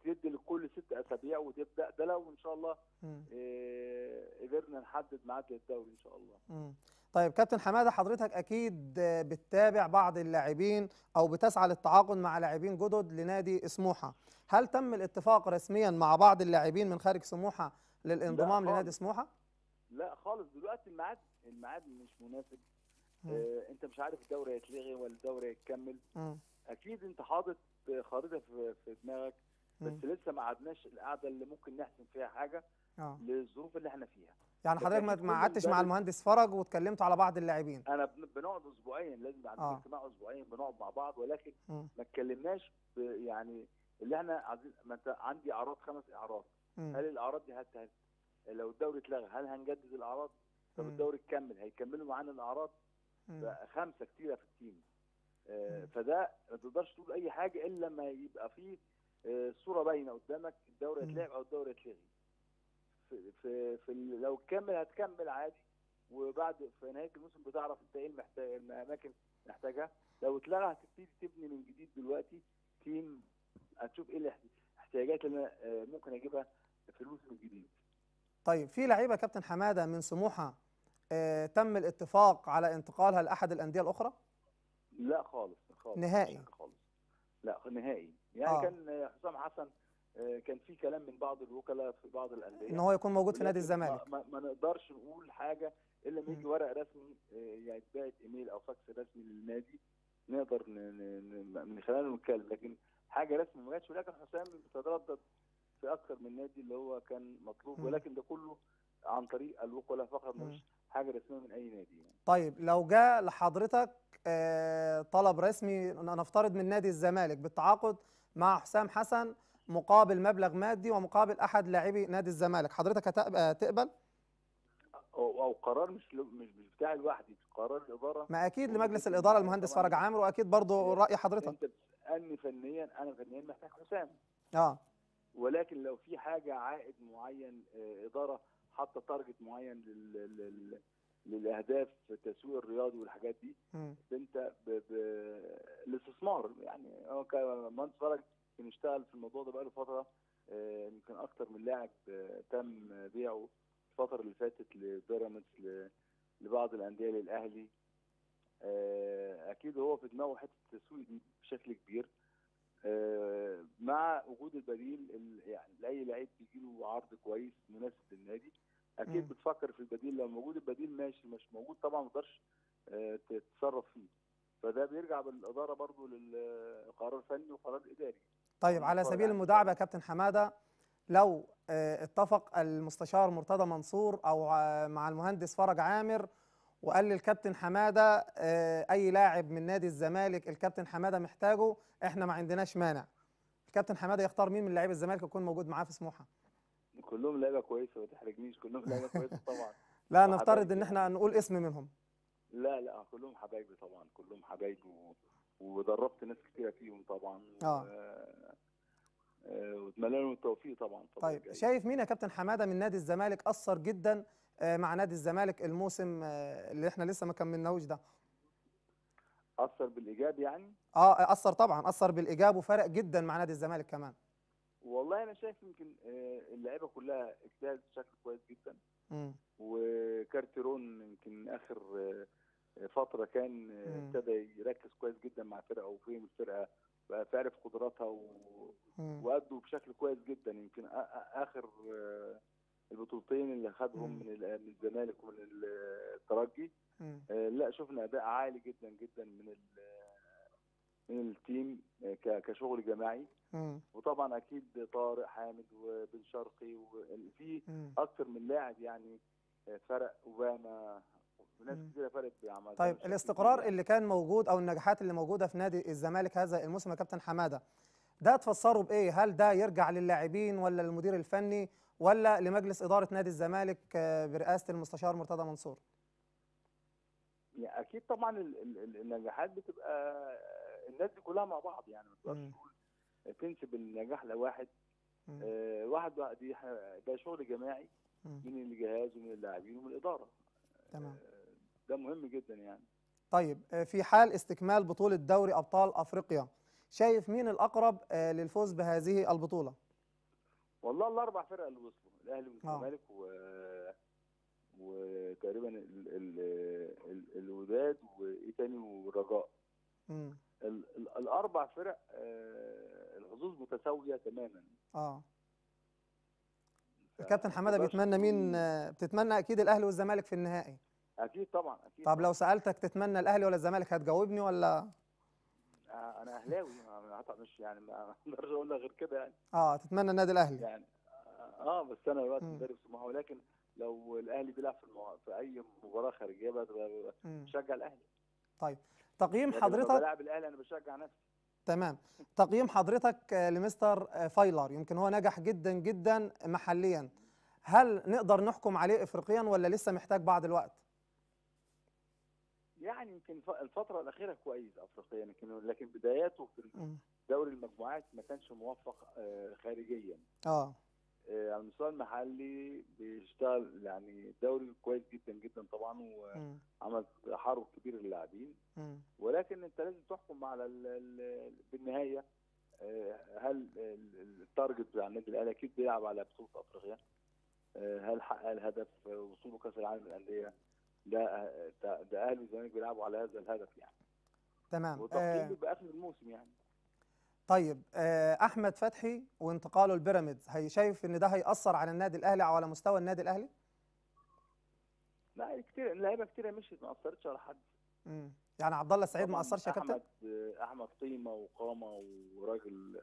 Speaker 2: طيب. تدي لكل ست اسابيع وتبدا ده لو ان شاء الله إيه قدرنا نحدد ميعاد للدوري ان شاء الله
Speaker 1: مم. طيب كابتن حماده حضرتك اكيد بتتابع بعض اللاعبين او بتسعى للتعاقد مع لاعبين جدد لنادي سموحه هل تم الاتفاق رسميا مع بعض اللاعبين من خارج سموحه للانضمام لنادي سموحه
Speaker 2: لا خالص دلوقتي الميعاد الميعاد مش مناسب آه انت مش عارف الدوري هيتلغي ولا الدوري هيتكمل اكيد انت حاطط خريطه في, في دماغك بس مم. لسه ما قعدناش القعده اللي ممكن نحسم فيها حاجه آه. للظروف اللي احنا فيها يعني حضرتك ما قعدتش مع المهندس
Speaker 1: فرج واتكلمتوا على بعض اللاعبين انا
Speaker 2: بنقعد اسبوعيا لازم بعد آه. اجتماع اسبوعين بنقعد مع بعض ولكن ما اتكلمناش يعني اللي احنا عايزين ما انت عندي اعراض خمس اعراض مم. هل الاعراض دي هت لو الدوري اتلغى هل هنجدد الاعراض؟ طب الدوري اتكمل هيكملوا معانا الاعراض؟ خمسه كتيره في التيم آه، فده ما تقدرش تقول اي حاجه الا لما يبقى فيه آه، صوره باينه قدامك الدوري هيتلعب او الدوري هيتلغي في, في, في لو تكمل هتكمل عادي وبعد في نهايه الموسم بتعرف انت ايه المحتاج الاماكن محتاجها لو اتلغى هتبتدي تبني من جديد دلوقتي تيم هتشوف ايه الاحتياجات اللي انا آه، ممكن اجيبها في الموسم الجديد
Speaker 1: طيب في لعيبه كابتن حماده من سموحه آه تم الاتفاق على انتقالها لاحد الانديه الاخرى
Speaker 2: لا خالص خالص نهائي خالص لا نهائي يعني آه. كان حسام حسن آه، كان في كلام من بعض الوكلاء في بعض الانديه ان هو يكون موجود في نادي الزمالك ما, ما نقدرش نقول حاجه الا لما يجي ورق رسمي آه، يعني يتبعت ايميل او فاكس رسمي للنادي نقدر من خلاله نتكلم لكن حاجه رسمي ما جاتش ولكن حسام تردد في اكثر من نادي اللي هو كان مطلوب ولكن ده كله عن طريق الوكلاء فقط مش حاجه رسميه من اي نادي يعني.
Speaker 1: طيب لو جاء لحضرتك آه، طلب رسمي نفترض من نادي الزمالك بالتعاقد مع حسام حسن مقابل مبلغ مادي ومقابل احد لاعبي نادي الزمالك حضرتك هتقبل آه،
Speaker 2: أو, او قرار مش مش مش بتاع لوحدي قرار الاداره ما اكيد لمجلس الاداره المهندس فرج عامر
Speaker 1: واكيد برضه راي حضرتك انت
Speaker 2: بتسالني فنيا انا فنيا محتاج حسام اه ولكن لو في حاجه عائد معين آه، اداره حاطه تارجت معين لل... لل... للاهداف التسويق الرياضي والحاجات دي انت ب... ب... الاستثمار يعني هو كمهندس فرج اشتغل في الموضوع ده بقاله فتره آه، يمكن اكتر من لاعب آه، تم بيعه الفتره اللي فاتت لبيراميدز ل... لبعض الانديه للاهلي آه، اكيد هو في دماغه حته التسويق دي بشكل كبير مع وجود البديل يعني لاي لعيب بيجي له عرض كويس مناسب للنادي اكيد بتفكر في البديل لو موجود البديل ماشي مش موجود طبعا ما تقدرش آه، تتصرف فيه فده بيرجع بالاداره برضو للقرار فني وقرار اداري
Speaker 1: طيب على سبيل المداعبه يا كابتن حماده لو آه، اتفق المستشار مرتضى منصور او آه، مع المهندس فرج عامر وقال للكابتن حماده اي لاعب من نادي الزمالك الكابتن حماده محتاجه احنا ما عندناش مانع الكابتن حماده يختار مين من لعيبه الزمالك يكون موجود معاه في سموحه
Speaker 2: كلهم لعيبه كويسه ما تحرجنيش كلهم لعيبه كويسه طبعا *laughs*
Speaker 1: لا نفترض ان احنا نقول اسم منهم
Speaker 2: لا لا كلهم حبايبي طبعا كلهم حبايبي ودربت ناس كثيره فيهم طبعا آه. اه واتمنى لهم التوفيق طبعا, طبعا طيب جاي. شايف
Speaker 1: مين يا كابتن حماده من نادي الزمالك اثر جدا آه، مع نادي الزمالك الموسم آه، اللي احنا لسه ما كملناهوش ده
Speaker 2: اثر بالايجاب يعني
Speaker 1: اه اثر طبعا اثر بالايجاب وفرق جدا مع نادي الزمالك كمان
Speaker 2: والله انا شايف يمكن آه، اللعيبه كلها اجتهدت بشكل كويس جدا وكارتيرون يمكن اخر آه، فتره كان آه، ابتدى يركز كويس جدا مع فرقه وفهم الفرقه بقى عارف قدراتها و... وادوا بشكل كويس جدا يمكن اخر البطولتين اللي خدهم من الزمالك ومن الترجي لا شفنا اداء عالي جدا جدا من ال... من التيم كشغل جماعي وطبعا اكيد طارق حامد وبن شرقي وفي اكثر من لاعب يعني فرق اوباما وناس كتير فرقت بعمل طيب الاستقرار اللي
Speaker 1: كان موجود او النجاحات اللي موجوده في نادي الزمالك هذا الموسم يا كابتن حماده ده تفسره بايه؟ هل ده يرجع للاعبين ولا للمدير الفني ولا لمجلس اداره نادي الزمالك آه، برئاسه المستشار مرتضى منصور؟
Speaker 2: يعني اكيد طبعا النجاحات بتبقى الناس دي كلها مع بعض يعني ما تقدرش تنسب النجاح لواحد آه واحد دي ده شغل جماعي مم. من الجهاز ومن اللاعبين ومن الاداره
Speaker 1: تمام آه
Speaker 2: ده مهم جدا يعني
Speaker 1: طيب آه، في حال استكمال بطوله دوري ابطال افريقيا شايف مين الاقرب آه للفوز بهذه البطوله
Speaker 2: والله الاربع فرق اللي وصلوا الاهلي آه. والزمالك و وتقريبا ال... ال... ال... الوداد وايه تاني والرجاء الاربع فرق آه حظوظ متساويه تماما
Speaker 1: اه كابتن حماده بيتمنى مين بتتمنى اكيد الاهلي والزمالك في النهائي
Speaker 2: اكيد طبعا اكيد طب لو
Speaker 1: سالتك تتمنى الاهلي ولا الزمالك هتجاوبني ولا
Speaker 2: انا اهلاوي مش يعني ما اقدرش اقول غير كده يعني
Speaker 1: اه تتمنى النادي الاهلي يعني
Speaker 2: اه بس انا دلوقتي مدرب سموحه ولكن لو الاهلي بيلعب في, المو... في اي مباراه خارجيه بشجع الاهلي
Speaker 1: طيب تقييم حضرتك لما بلعب
Speaker 2: الاهلي انا بشجع نفسي
Speaker 1: تمام تقييم حضرتك آه، لمستر آه، فايلر يمكن هو نجح جدا جدا محليا هل نقدر نحكم عليه افريقيا ولا لسه محتاج بعض الوقت
Speaker 2: يعني يمكن الفتره الاخيره كويس افريقيا لكن لكن بداياته في دوري المجموعات ما كانش موفق آه، خارجيا اه آه، على المستوى المحلي بيشتغل يعني دوري كويس جدا جدا طبعا
Speaker 1: وعمل
Speaker 2: حرب كبير للاعبين ولكن انت لازم تحكم على بالنهايه آه، هل التارجت بتاع النادي الاهلي اكيد بيلعب على بطوله افريقيا آه، هل حقق الهدف وصوله كاس العالم للانديه ده ده اهلي والزمالك بيلعبوا على هذا الهدف يعني
Speaker 1: تمام وتقييم آه بيبقى
Speaker 2: الموسم يعني
Speaker 1: طيب آه، احمد فتحي وانتقاله لبيراميدز هي شايف ان ده هيأثر على النادي الاهلي او على مستوى النادي الاهلي؟
Speaker 2: لا كتير لعيبه كتير مشيت ما اثرتش على حد
Speaker 1: امم يعني عبد الله السعيد ما اثرش يا كابتن؟ احمد
Speaker 2: احمد قيمه وقامه وراجل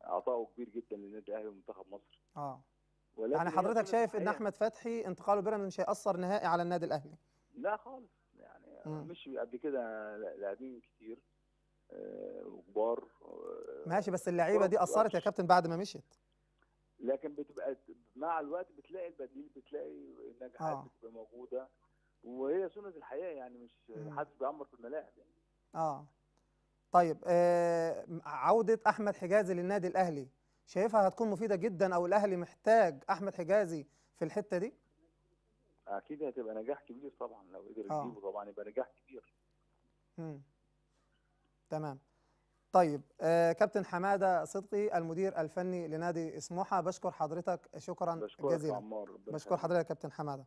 Speaker 2: عطاؤه كبير جدا للنادي الاهلي ومنتخب مصر اه يعني حضرتك شايف ان احمد
Speaker 1: فتحي انتقاله بيراميدز مش هيأثر نهائي على النادي الاهلي؟
Speaker 2: لا خالص يعني مشي قبل كده لاعبين كتير وكبار
Speaker 1: آه، ماشي بس اللعيبه دي اثرت يا كابتن بعد ما مشيت
Speaker 2: لكن بتبقى مع الوقت بتلاقي البديل بتلاقي النجاحات آه. بتبقى موجوده وهي سنه الحياه يعني مش حد بيعمر في الملاعب يعني
Speaker 1: اه طيب آه عوده احمد حجازي للنادي الاهلي شايفها هتكون مفيده جدا او الاهلي محتاج احمد حجازي في الحته دي
Speaker 2: اكيد هتبقى نجاح كبير طبعا لو قدر آه. يجيبه آه. طبعا يبقى نجاح كبير
Speaker 1: امم تمام طيب آه كابتن حماده صدقي المدير الفني لنادي سموحه بشكر حضرتك شكرا بشكرك جزيلا عمار بشكر حضرتك كابتن حماده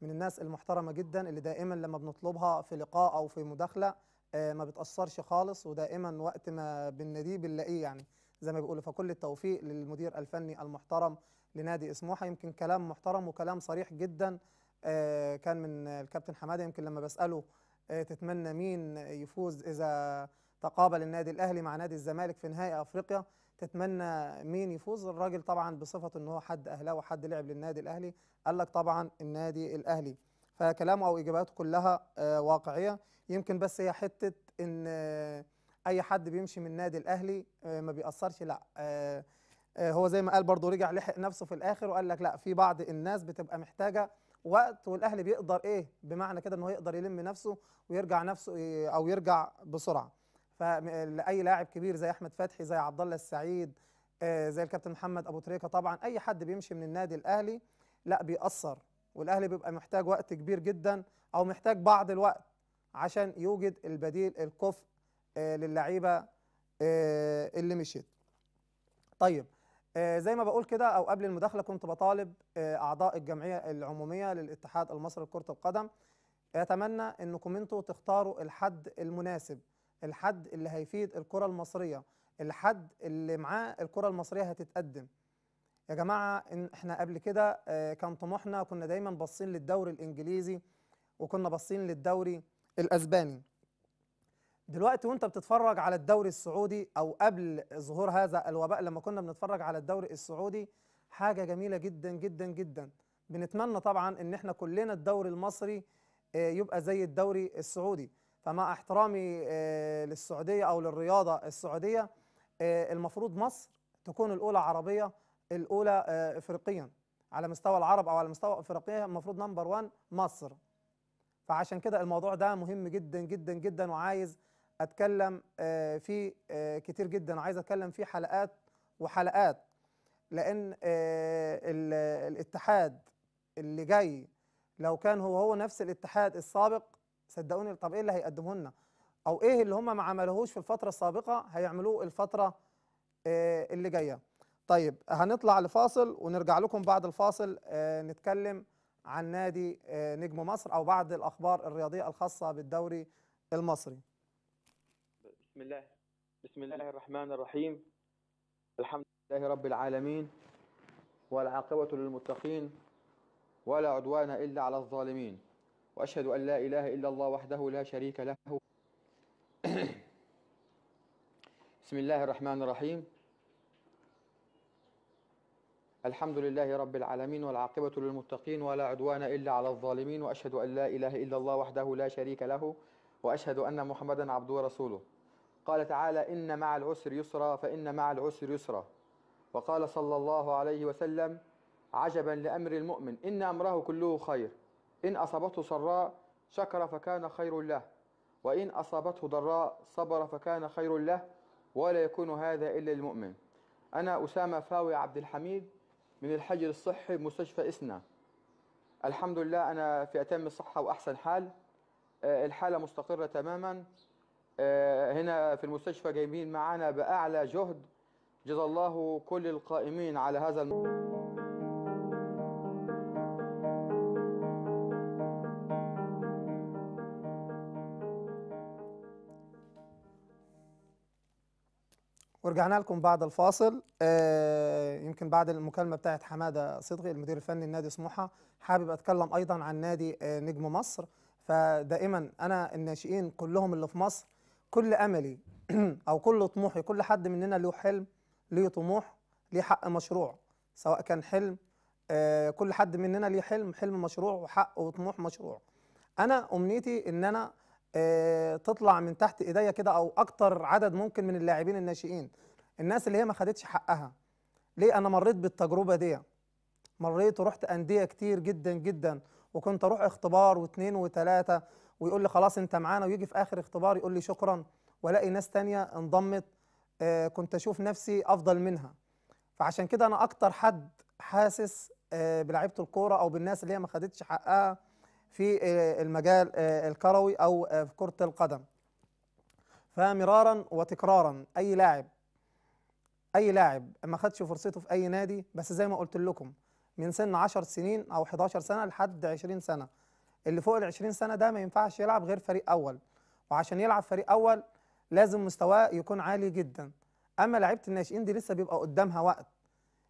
Speaker 1: من الناس المحترمه جدا اللي دائما لما بنطلبها في لقاء او في مداخله آه ما بتاثرش خالص ودائما وقت ما بنناديه بنلاقيه يعني زي ما بيقولوا فكل التوفيق للمدير الفني المحترم لنادي سموحه يمكن كلام محترم وكلام صريح جدا آه كان من الكابتن حماده يمكن لما بساله آه، تتمنى مين يفوز إذا تقابل النادي الأهلي مع نادي الزمالك في نهائي أفريقيا تتمنى مين يفوز الراجل طبعا بصفة ان هو حد أهلاوي وحد لعب للنادي الأهلي قال لك طبعا النادي الأهلي فكلامه أو إجاباته كلها آه، واقعية يمكن بس هي حتة أن آه، أي حد بيمشي من النادي الأهلي ما بيأثرش لا هو زي ما قال برضه رجع لحق نفسه في الآخر وقال لك لا في بعض الناس بتبقى محتاجة وقت والاهلي بيقدر ايه بمعنى كده ان هو يقدر يلم نفسه ويرجع نفسه إيه، او يرجع بسرعه فاي لاعب كبير زي احمد فتحي زي عبد الله السعيد آه، زي الكابتن محمد ابو تريكه طبعا اي حد بيمشي من النادي الاهلي لا بيأثر والاهلي بيبقى محتاج وقت كبير جدا او محتاج بعض الوقت عشان يوجد البديل الكفء آه، للعيبه آه، اللي مشيت طيب آه، زي ما بقول كده او قبل المداخله كنت بطالب آه، اعضاء الجمعيه العموميه للاتحاد المصري لكره القدم اتمنى انكم انتوا تختاروا الحد المناسب الحد اللي هيفيد الكره المصريه الحد اللي معاه الكره المصريه هتتقدم يا جماعه إن احنا قبل كده آه، كان طموحنا كنا دايما باصين للدوري الانجليزي وكنا باصين للدوري الاسباني دلوقتي وانت بتتفرج على الدوري السعودي او قبل ظهور هذا الوباء لما كنا بنتفرج على الدوري السعودي حاجه جميله جدا جدا جدا بنتمنى طبعا ان احنا كلنا الدوري المصري آه، يبقى زي الدوري السعودي فمع احترامي آه، للسعوديه او للرياضه السعوديه آه، المفروض مصر تكون الاولى عربيه الاولى افريقيا على مستوى العرب او على مستوى افريقيا المفروض نمبر 1 مصر فعشان كده الموضوع ده مهم جدا جدا جدا وعايز اتكلم آه، فيه آه، كتير جدا وعايز اتكلم فيه حلقات وحلقات لان آه، الاتحاد اللي جاي لو كان هو هو نفس الاتحاد السابق صدقوني طب ايه اللي هيقدمه لنا او ايه اللي هم ما عملوهوش في الفتره السابقه هيعملوه الفتره اللي جايه طيب هنطلع لفاصل ونرجع لكم بعد الفاصل نتكلم عن نادي نجم مصر او بعض الاخبار الرياضيه الخاصه بالدوري المصري
Speaker 3: بسم الله بسم الله الرحمن الرحيم الحمد لله رب العالمين والعاقبة للمتقين ولا عدوان إلا على الظالمين وأشهد أن لا إله إلا الله وحده لا شريك له *clears throat* بسم الله الرحمن الرحيم الحمد لله رب العالمين والعاقبة للمتقين ولا عدوان إلا على الظالمين وأشهد أن لا إله إلا الله وحده لا شريك له وأشهد أن محمدا عبده ورسوله قال تعالى إن مع العسر يسرا فإن مع العسر يسرا وقال صلى الله عليه وسلم عجبا لأمر المؤمن إن أمره كله خير إن أصابته سراء شكر فكان خير له وإن أصابته ضراء صبر فكان خير له ولا يكون هذا إلا المؤمن أنا أسامة فاوي عبد الحميد من الحجر الصحي بمستشفى إسنا الحمد لله أنا في أتم الصحة وأحسن حال آه، الحالة مستقرة تماما آه، هنا في المستشفى جايبين معانا بأعلى جهد جزا الله كل القائمين على هذا الم...
Speaker 1: ورجعنا لكم بعد الفاصل آه يمكن بعد المكالمه بتاعت حماده صدقي المدير الفني لنادي سموحه حابب اتكلم ايضا عن نادي آه نجم مصر فدائما انا الناشئين كلهم اللي في مصر كل املي *clears throat* او كل طموحي كل حد مننا له حلم ليه طموح ليه حق مشروع سواء كان حلم آه، كل حد مننا ليه حلم حلم مشروع وحق وطموح مشروع انا امنيتي ان انا آه، تطلع من تحت ايديا كده او اكتر عدد ممكن من اللاعبين الناشئين الناس اللي هي ما خدتش حقها ليه انا مريت بالتجربه دي مريت ورحت انديه كتير جدا جدا وكنت اروح اختبار واثنين وثلاثه ويقول لي خلاص انت معانا ويجي في اخر اختبار يقول لي شكرا والاقي ناس تانية انضمت آه، كنت اشوف نفسي افضل منها فعشان كده انا اكتر حد حاسس آه، بلعيبه الكوره او بالناس اللي هي ما خدتش حقها في آه، المجال الكروي او في كره القدم فمرارا وتكرارا اي لاعب اي لاعب ما خدش فرصته في اي نادي بس زي ما قلت لكم من سن 10 سنين او 11 سنه لحد 20 سنه اللي فوق ال 20 سنه ده ما ينفعش يلعب غير فريق اول وعشان يلعب فريق اول لازم مستواه يكون عالي جدا اما لعيبه الناشئين دي لسه بيبقى قدامها وقت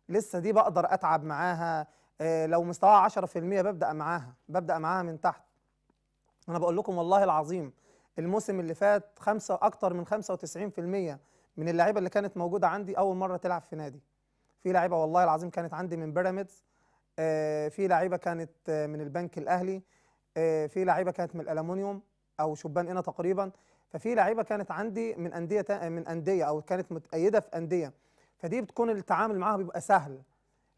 Speaker 1: لسه دي بقدر اتعب معاها إيه لو مستواها 10% ببدا معاها ببدا معاها من تحت انا بقول لكم والله العظيم الموسم اللي فات خمسة اكتر من 95% من اللعيبه اللي كانت موجوده عندي اول مره تلعب في نادي في لعيبه والله العظيم كانت عندي من بيراميدز آه، في لعيبه كانت آه، من البنك الاهلي آه، في لعيبه كانت من الالومنيوم او شبان هنا تقريبا ففي لعيبه كانت عندي من انديه آه، من انديه او كانت متايده في انديه فدي بتكون التعامل معاها بيبقى سهل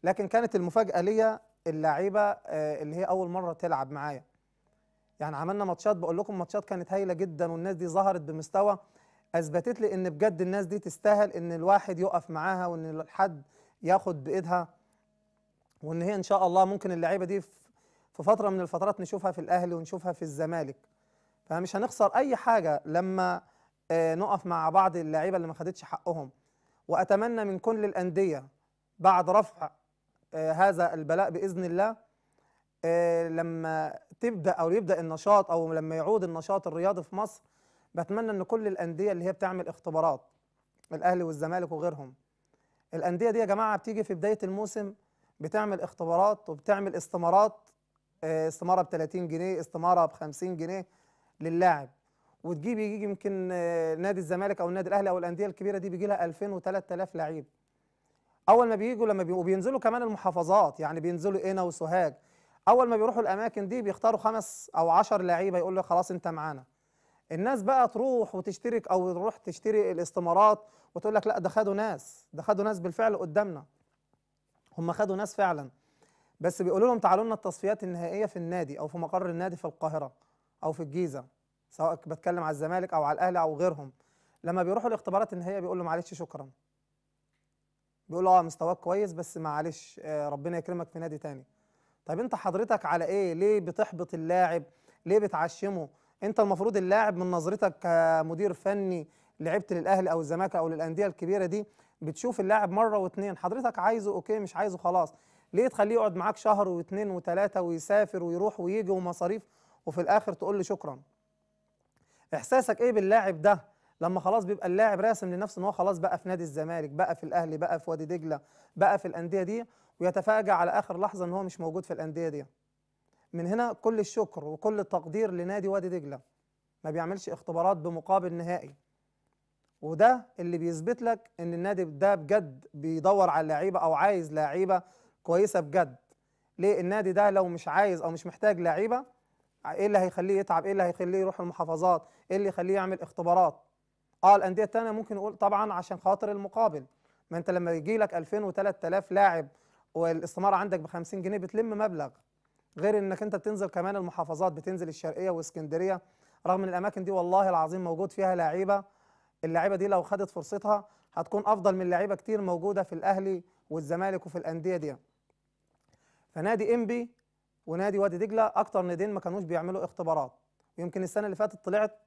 Speaker 1: لكن كانت المفاجاه ليا اللعيبه آه، اللي هي اول مره تلعب معايا يعني عملنا ماتشات بقول لكم ماتشات كانت هايله جدا والناس دي ظهرت بمستوى اثبتت لي ان بجد الناس دي تستاهل ان الواحد يقف معاها وان الحد ياخد بايدها وان هي ان شاء الله ممكن اللعيبه دي في فتره من الفترات نشوفها في الاهلي ونشوفها في الزمالك فمش هنخسر اي حاجه لما آه، نقف مع بعض اللعيبه اللي ما خدتش حقهم واتمنى من كل الانديه بعد رفع آه، هذا البلاء باذن الله آه، لما تبدا او يبدا النشاط او لما يعود النشاط الرياضي في مصر بتمنى ان كل الانديه اللي هي بتعمل اختبارات الاهلي والزمالك وغيرهم الانديه دي يا جماعه بتيجي في بدايه الموسم بتعمل اختبارات وبتعمل استمارات آه، استماره ب 30 جنيه استماره ب 50 جنيه للاعب وتجيب يجي يمكن آه، نادي الزمالك او النادي الاهلي او الانديه الكبيره دي بيجي لها 2000 و3000 لعيب اول ما بييجوا لما بي... وبينزلوا كمان المحافظات يعني بينزلوا هنا وسوهاج اول ما بيروحوا الاماكن دي بيختاروا خمس او 10 لعيبه يقول له خلاص انت معانا الناس بقى تروح وتشترك او تروح تشتري الاستمارات وتقول لك لا ده خدوا ناس ده خدوا ناس بالفعل قدامنا هم خدوا ناس فعلا بس بيقولوا لهم تعالوا لنا التصفيات النهائيه في النادي او في مقر النادي في القاهره او في الجيزه سواء بتكلم على الزمالك او على الاهلي او غيرهم لما بيروحوا الاختبارات النهائيه بيقولوا معلش شكرا بيقولوا اه مستواك كويس بس معلش آه ربنا يكرمك في نادي تاني طيب انت حضرتك على ايه ليه بتحبط اللاعب ليه بتعشمه انت المفروض اللاعب من نظرتك كمدير فني لعبت للاهلي او الزمالك او للانديه الكبيره دي بتشوف اللاعب مره واثنين حضرتك عايزه اوكي مش عايزه خلاص ليه تخليه يقعد معاك شهر واثنين وثلاثه ويسافر ويروح ويجي ومصاريف وفي الاخر تقول لي شكرا احساسك ايه باللاعب ده لما خلاص بيبقى اللاعب راسم لنفسه ان هو خلاص بقى في نادي الزمالك بقى في الاهلي بقى في وادي دجله بقى في الانديه دي ويتفاجأ على اخر لحظه ان هو مش موجود في الانديه دي من هنا كل الشكر وكل التقدير لنادي وادي دجله ما بيعملش اختبارات بمقابل نهائي وده اللي بيثبت لك ان النادي ده بجد بيدور على لعيبه او عايز لعيبه كويسه بجد ليه النادي ده لو مش عايز او مش محتاج لعيبه ايه اللي هيخليه يتعب ايه اللي هيخليه يروح المحافظات ايه اللي يخليه يعمل اختبارات اه الانديه الثانيه ممكن نقول طبعا عشان خاطر المقابل ما انت لما يجي لك 2000 و3000 لاعب والاستماره عندك ب 50 جنيه بتلم مبلغ غير انك انت بتنزل كمان المحافظات بتنزل الشرقيه واسكندريه رغم ان الاماكن دي والله العظيم موجود فيها لعيبه اللعيبه دي لو خدت فرصتها هتكون افضل من لعيبه كتير موجوده في الاهلي والزمالك وفي الانديه دي فنادي انبي ونادي وادي دجله اكتر ناديين ما كانوش بيعملوا اختبارات يمكن السنه اللي فاتت طلعت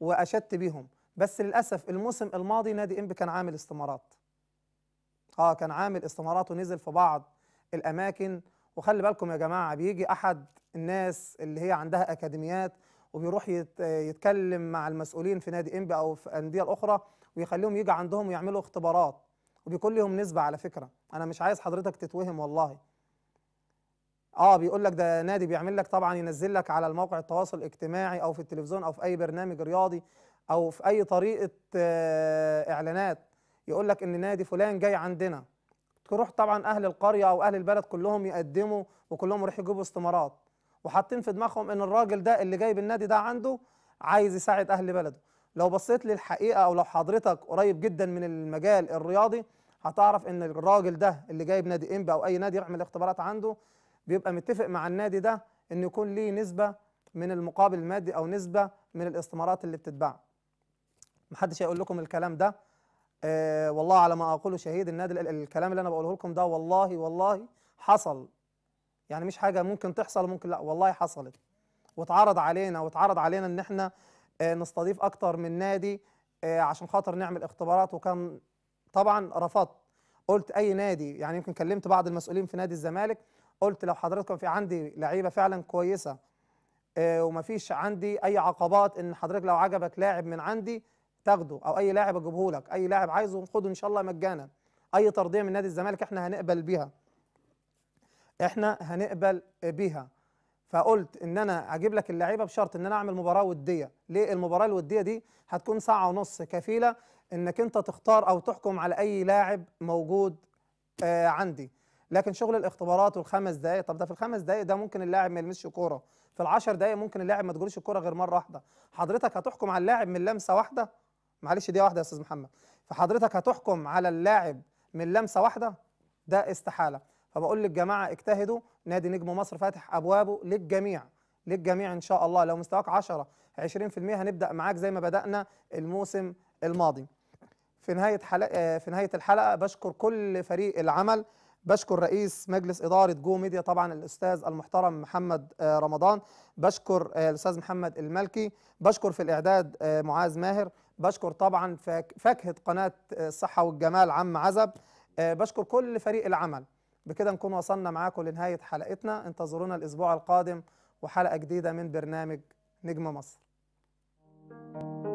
Speaker 1: واشدت بيهم بس للاسف الموسم الماضي نادي انبي كان عامل استمارات اه كان عامل استمارات ونزل في بعض الاماكن وخلي بالكم يا جماعه بيجي احد الناس اللي هي عندها اكاديميات وبيروح يتكلم مع المسؤولين في نادي انبي او في الانديه الاخرى ويخليهم يجي عندهم ويعملوا اختبارات وبيكون لهم نسبه على فكره انا مش عايز حضرتك تتوهم والله اه بيقول لك ده نادي بيعمل لك طبعا ينزل لك على الموقع التواصل الاجتماعي او في التلفزيون او في اي برنامج رياضي او في اي طريقه آه، اعلانات يقول لك ان نادي فلان جاي عندنا تروح طبعا اهل القريه او اهل البلد كلهم يقدموا وكلهم يروحوا يجيبوا استمارات وحاطين في دماغهم ان الراجل ده اللي جايب النادي ده عنده عايز يساعد اهل بلده لو بصيت للحقيقه او لو حضرتك قريب جدا من المجال الرياضي هتعرف ان الراجل ده اللي جايب نادي انبي او اي نادي يعمل اختبارات عنده بيبقى متفق مع النادي ده ان يكون ليه نسبه من المقابل المادي او نسبه من الاستمارات اللي بتتباع محدش هيقول لكم الكلام ده آه والله على ما اقوله شهيد النادي الكلام اللي انا بقوله لكم ده والله والله حصل يعني مش حاجه ممكن تحصل ممكن لا والله حصلت واتعرض علينا واتعرض علينا ان احنا آه نستضيف اكتر من نادي آه عشان خاطر نعمل اختبارات وكان طبعا رفضت قلت اي نادي يعني يمكن كلمت بعض المسؤولين في نادي الزمالك قلت لو حضرتكم في عندي لعيبه فعلا كويسه آه، ومفيش عندي اي عقبات ان حضرتك لو عجبك لاعب من عندي تاخده او اي لاعب اجيبه لك اي لاعب عايزه خده ان شاء الله مجانا اي ترضيه من نادي الزمالك احنا هنقبل بيها احنا هنقبل بيها فقلت ان انا اجيب لك اللعيبه بشرط ان انا اعمل مباراه وديه ليه المباراه الوديه دي هتكون ساعه ونص كفيله انك انت تختار او تحكم على اي لاعب موجود آه، عندي لكن شغل الاختبارات والخمس دقائق طب ده في الخمس دقائق ده ممكن اللاعب ما يلمسش كوره في العشر دقائق ممكن اللاعب ما تجريش الكوره غير مره واحده حضرتك هتحكم على اللاعب من لمسه واحده معلش دقيقه واحده يا استاذ محمد فحضرتك هتحكم على اللاعب من لمسه واحده ده استحاله فبقول للجماعه اجتهدوا نادي نجم مصر فاتح ابوابه للجميع للجميع ان شاء الله لو مستواك 10 20% هنبدا معاك زي ما بدانا الموسم الماضي في نهايه حلقه آه، في نهايه الحلقه بشكر كل فريق العمل بشكر رئيس مجلس إدارة جو ميديا طبعا الأستاذ المحترم محمد آه، رمضان بشكر آه، الأستاذ محمد الملكي بشكر في الإعداد آه، معاذ ماهر بشكر طبعا فاكهة قناة الصحة والجمال عم عزب بشكر كل فريق العمل بكده نكون وصلنا معاكم لنهاية حلقتنا انتظرونا الأسبوع القادم وحلقة جديدة من برنامج نجم مصر Thank you.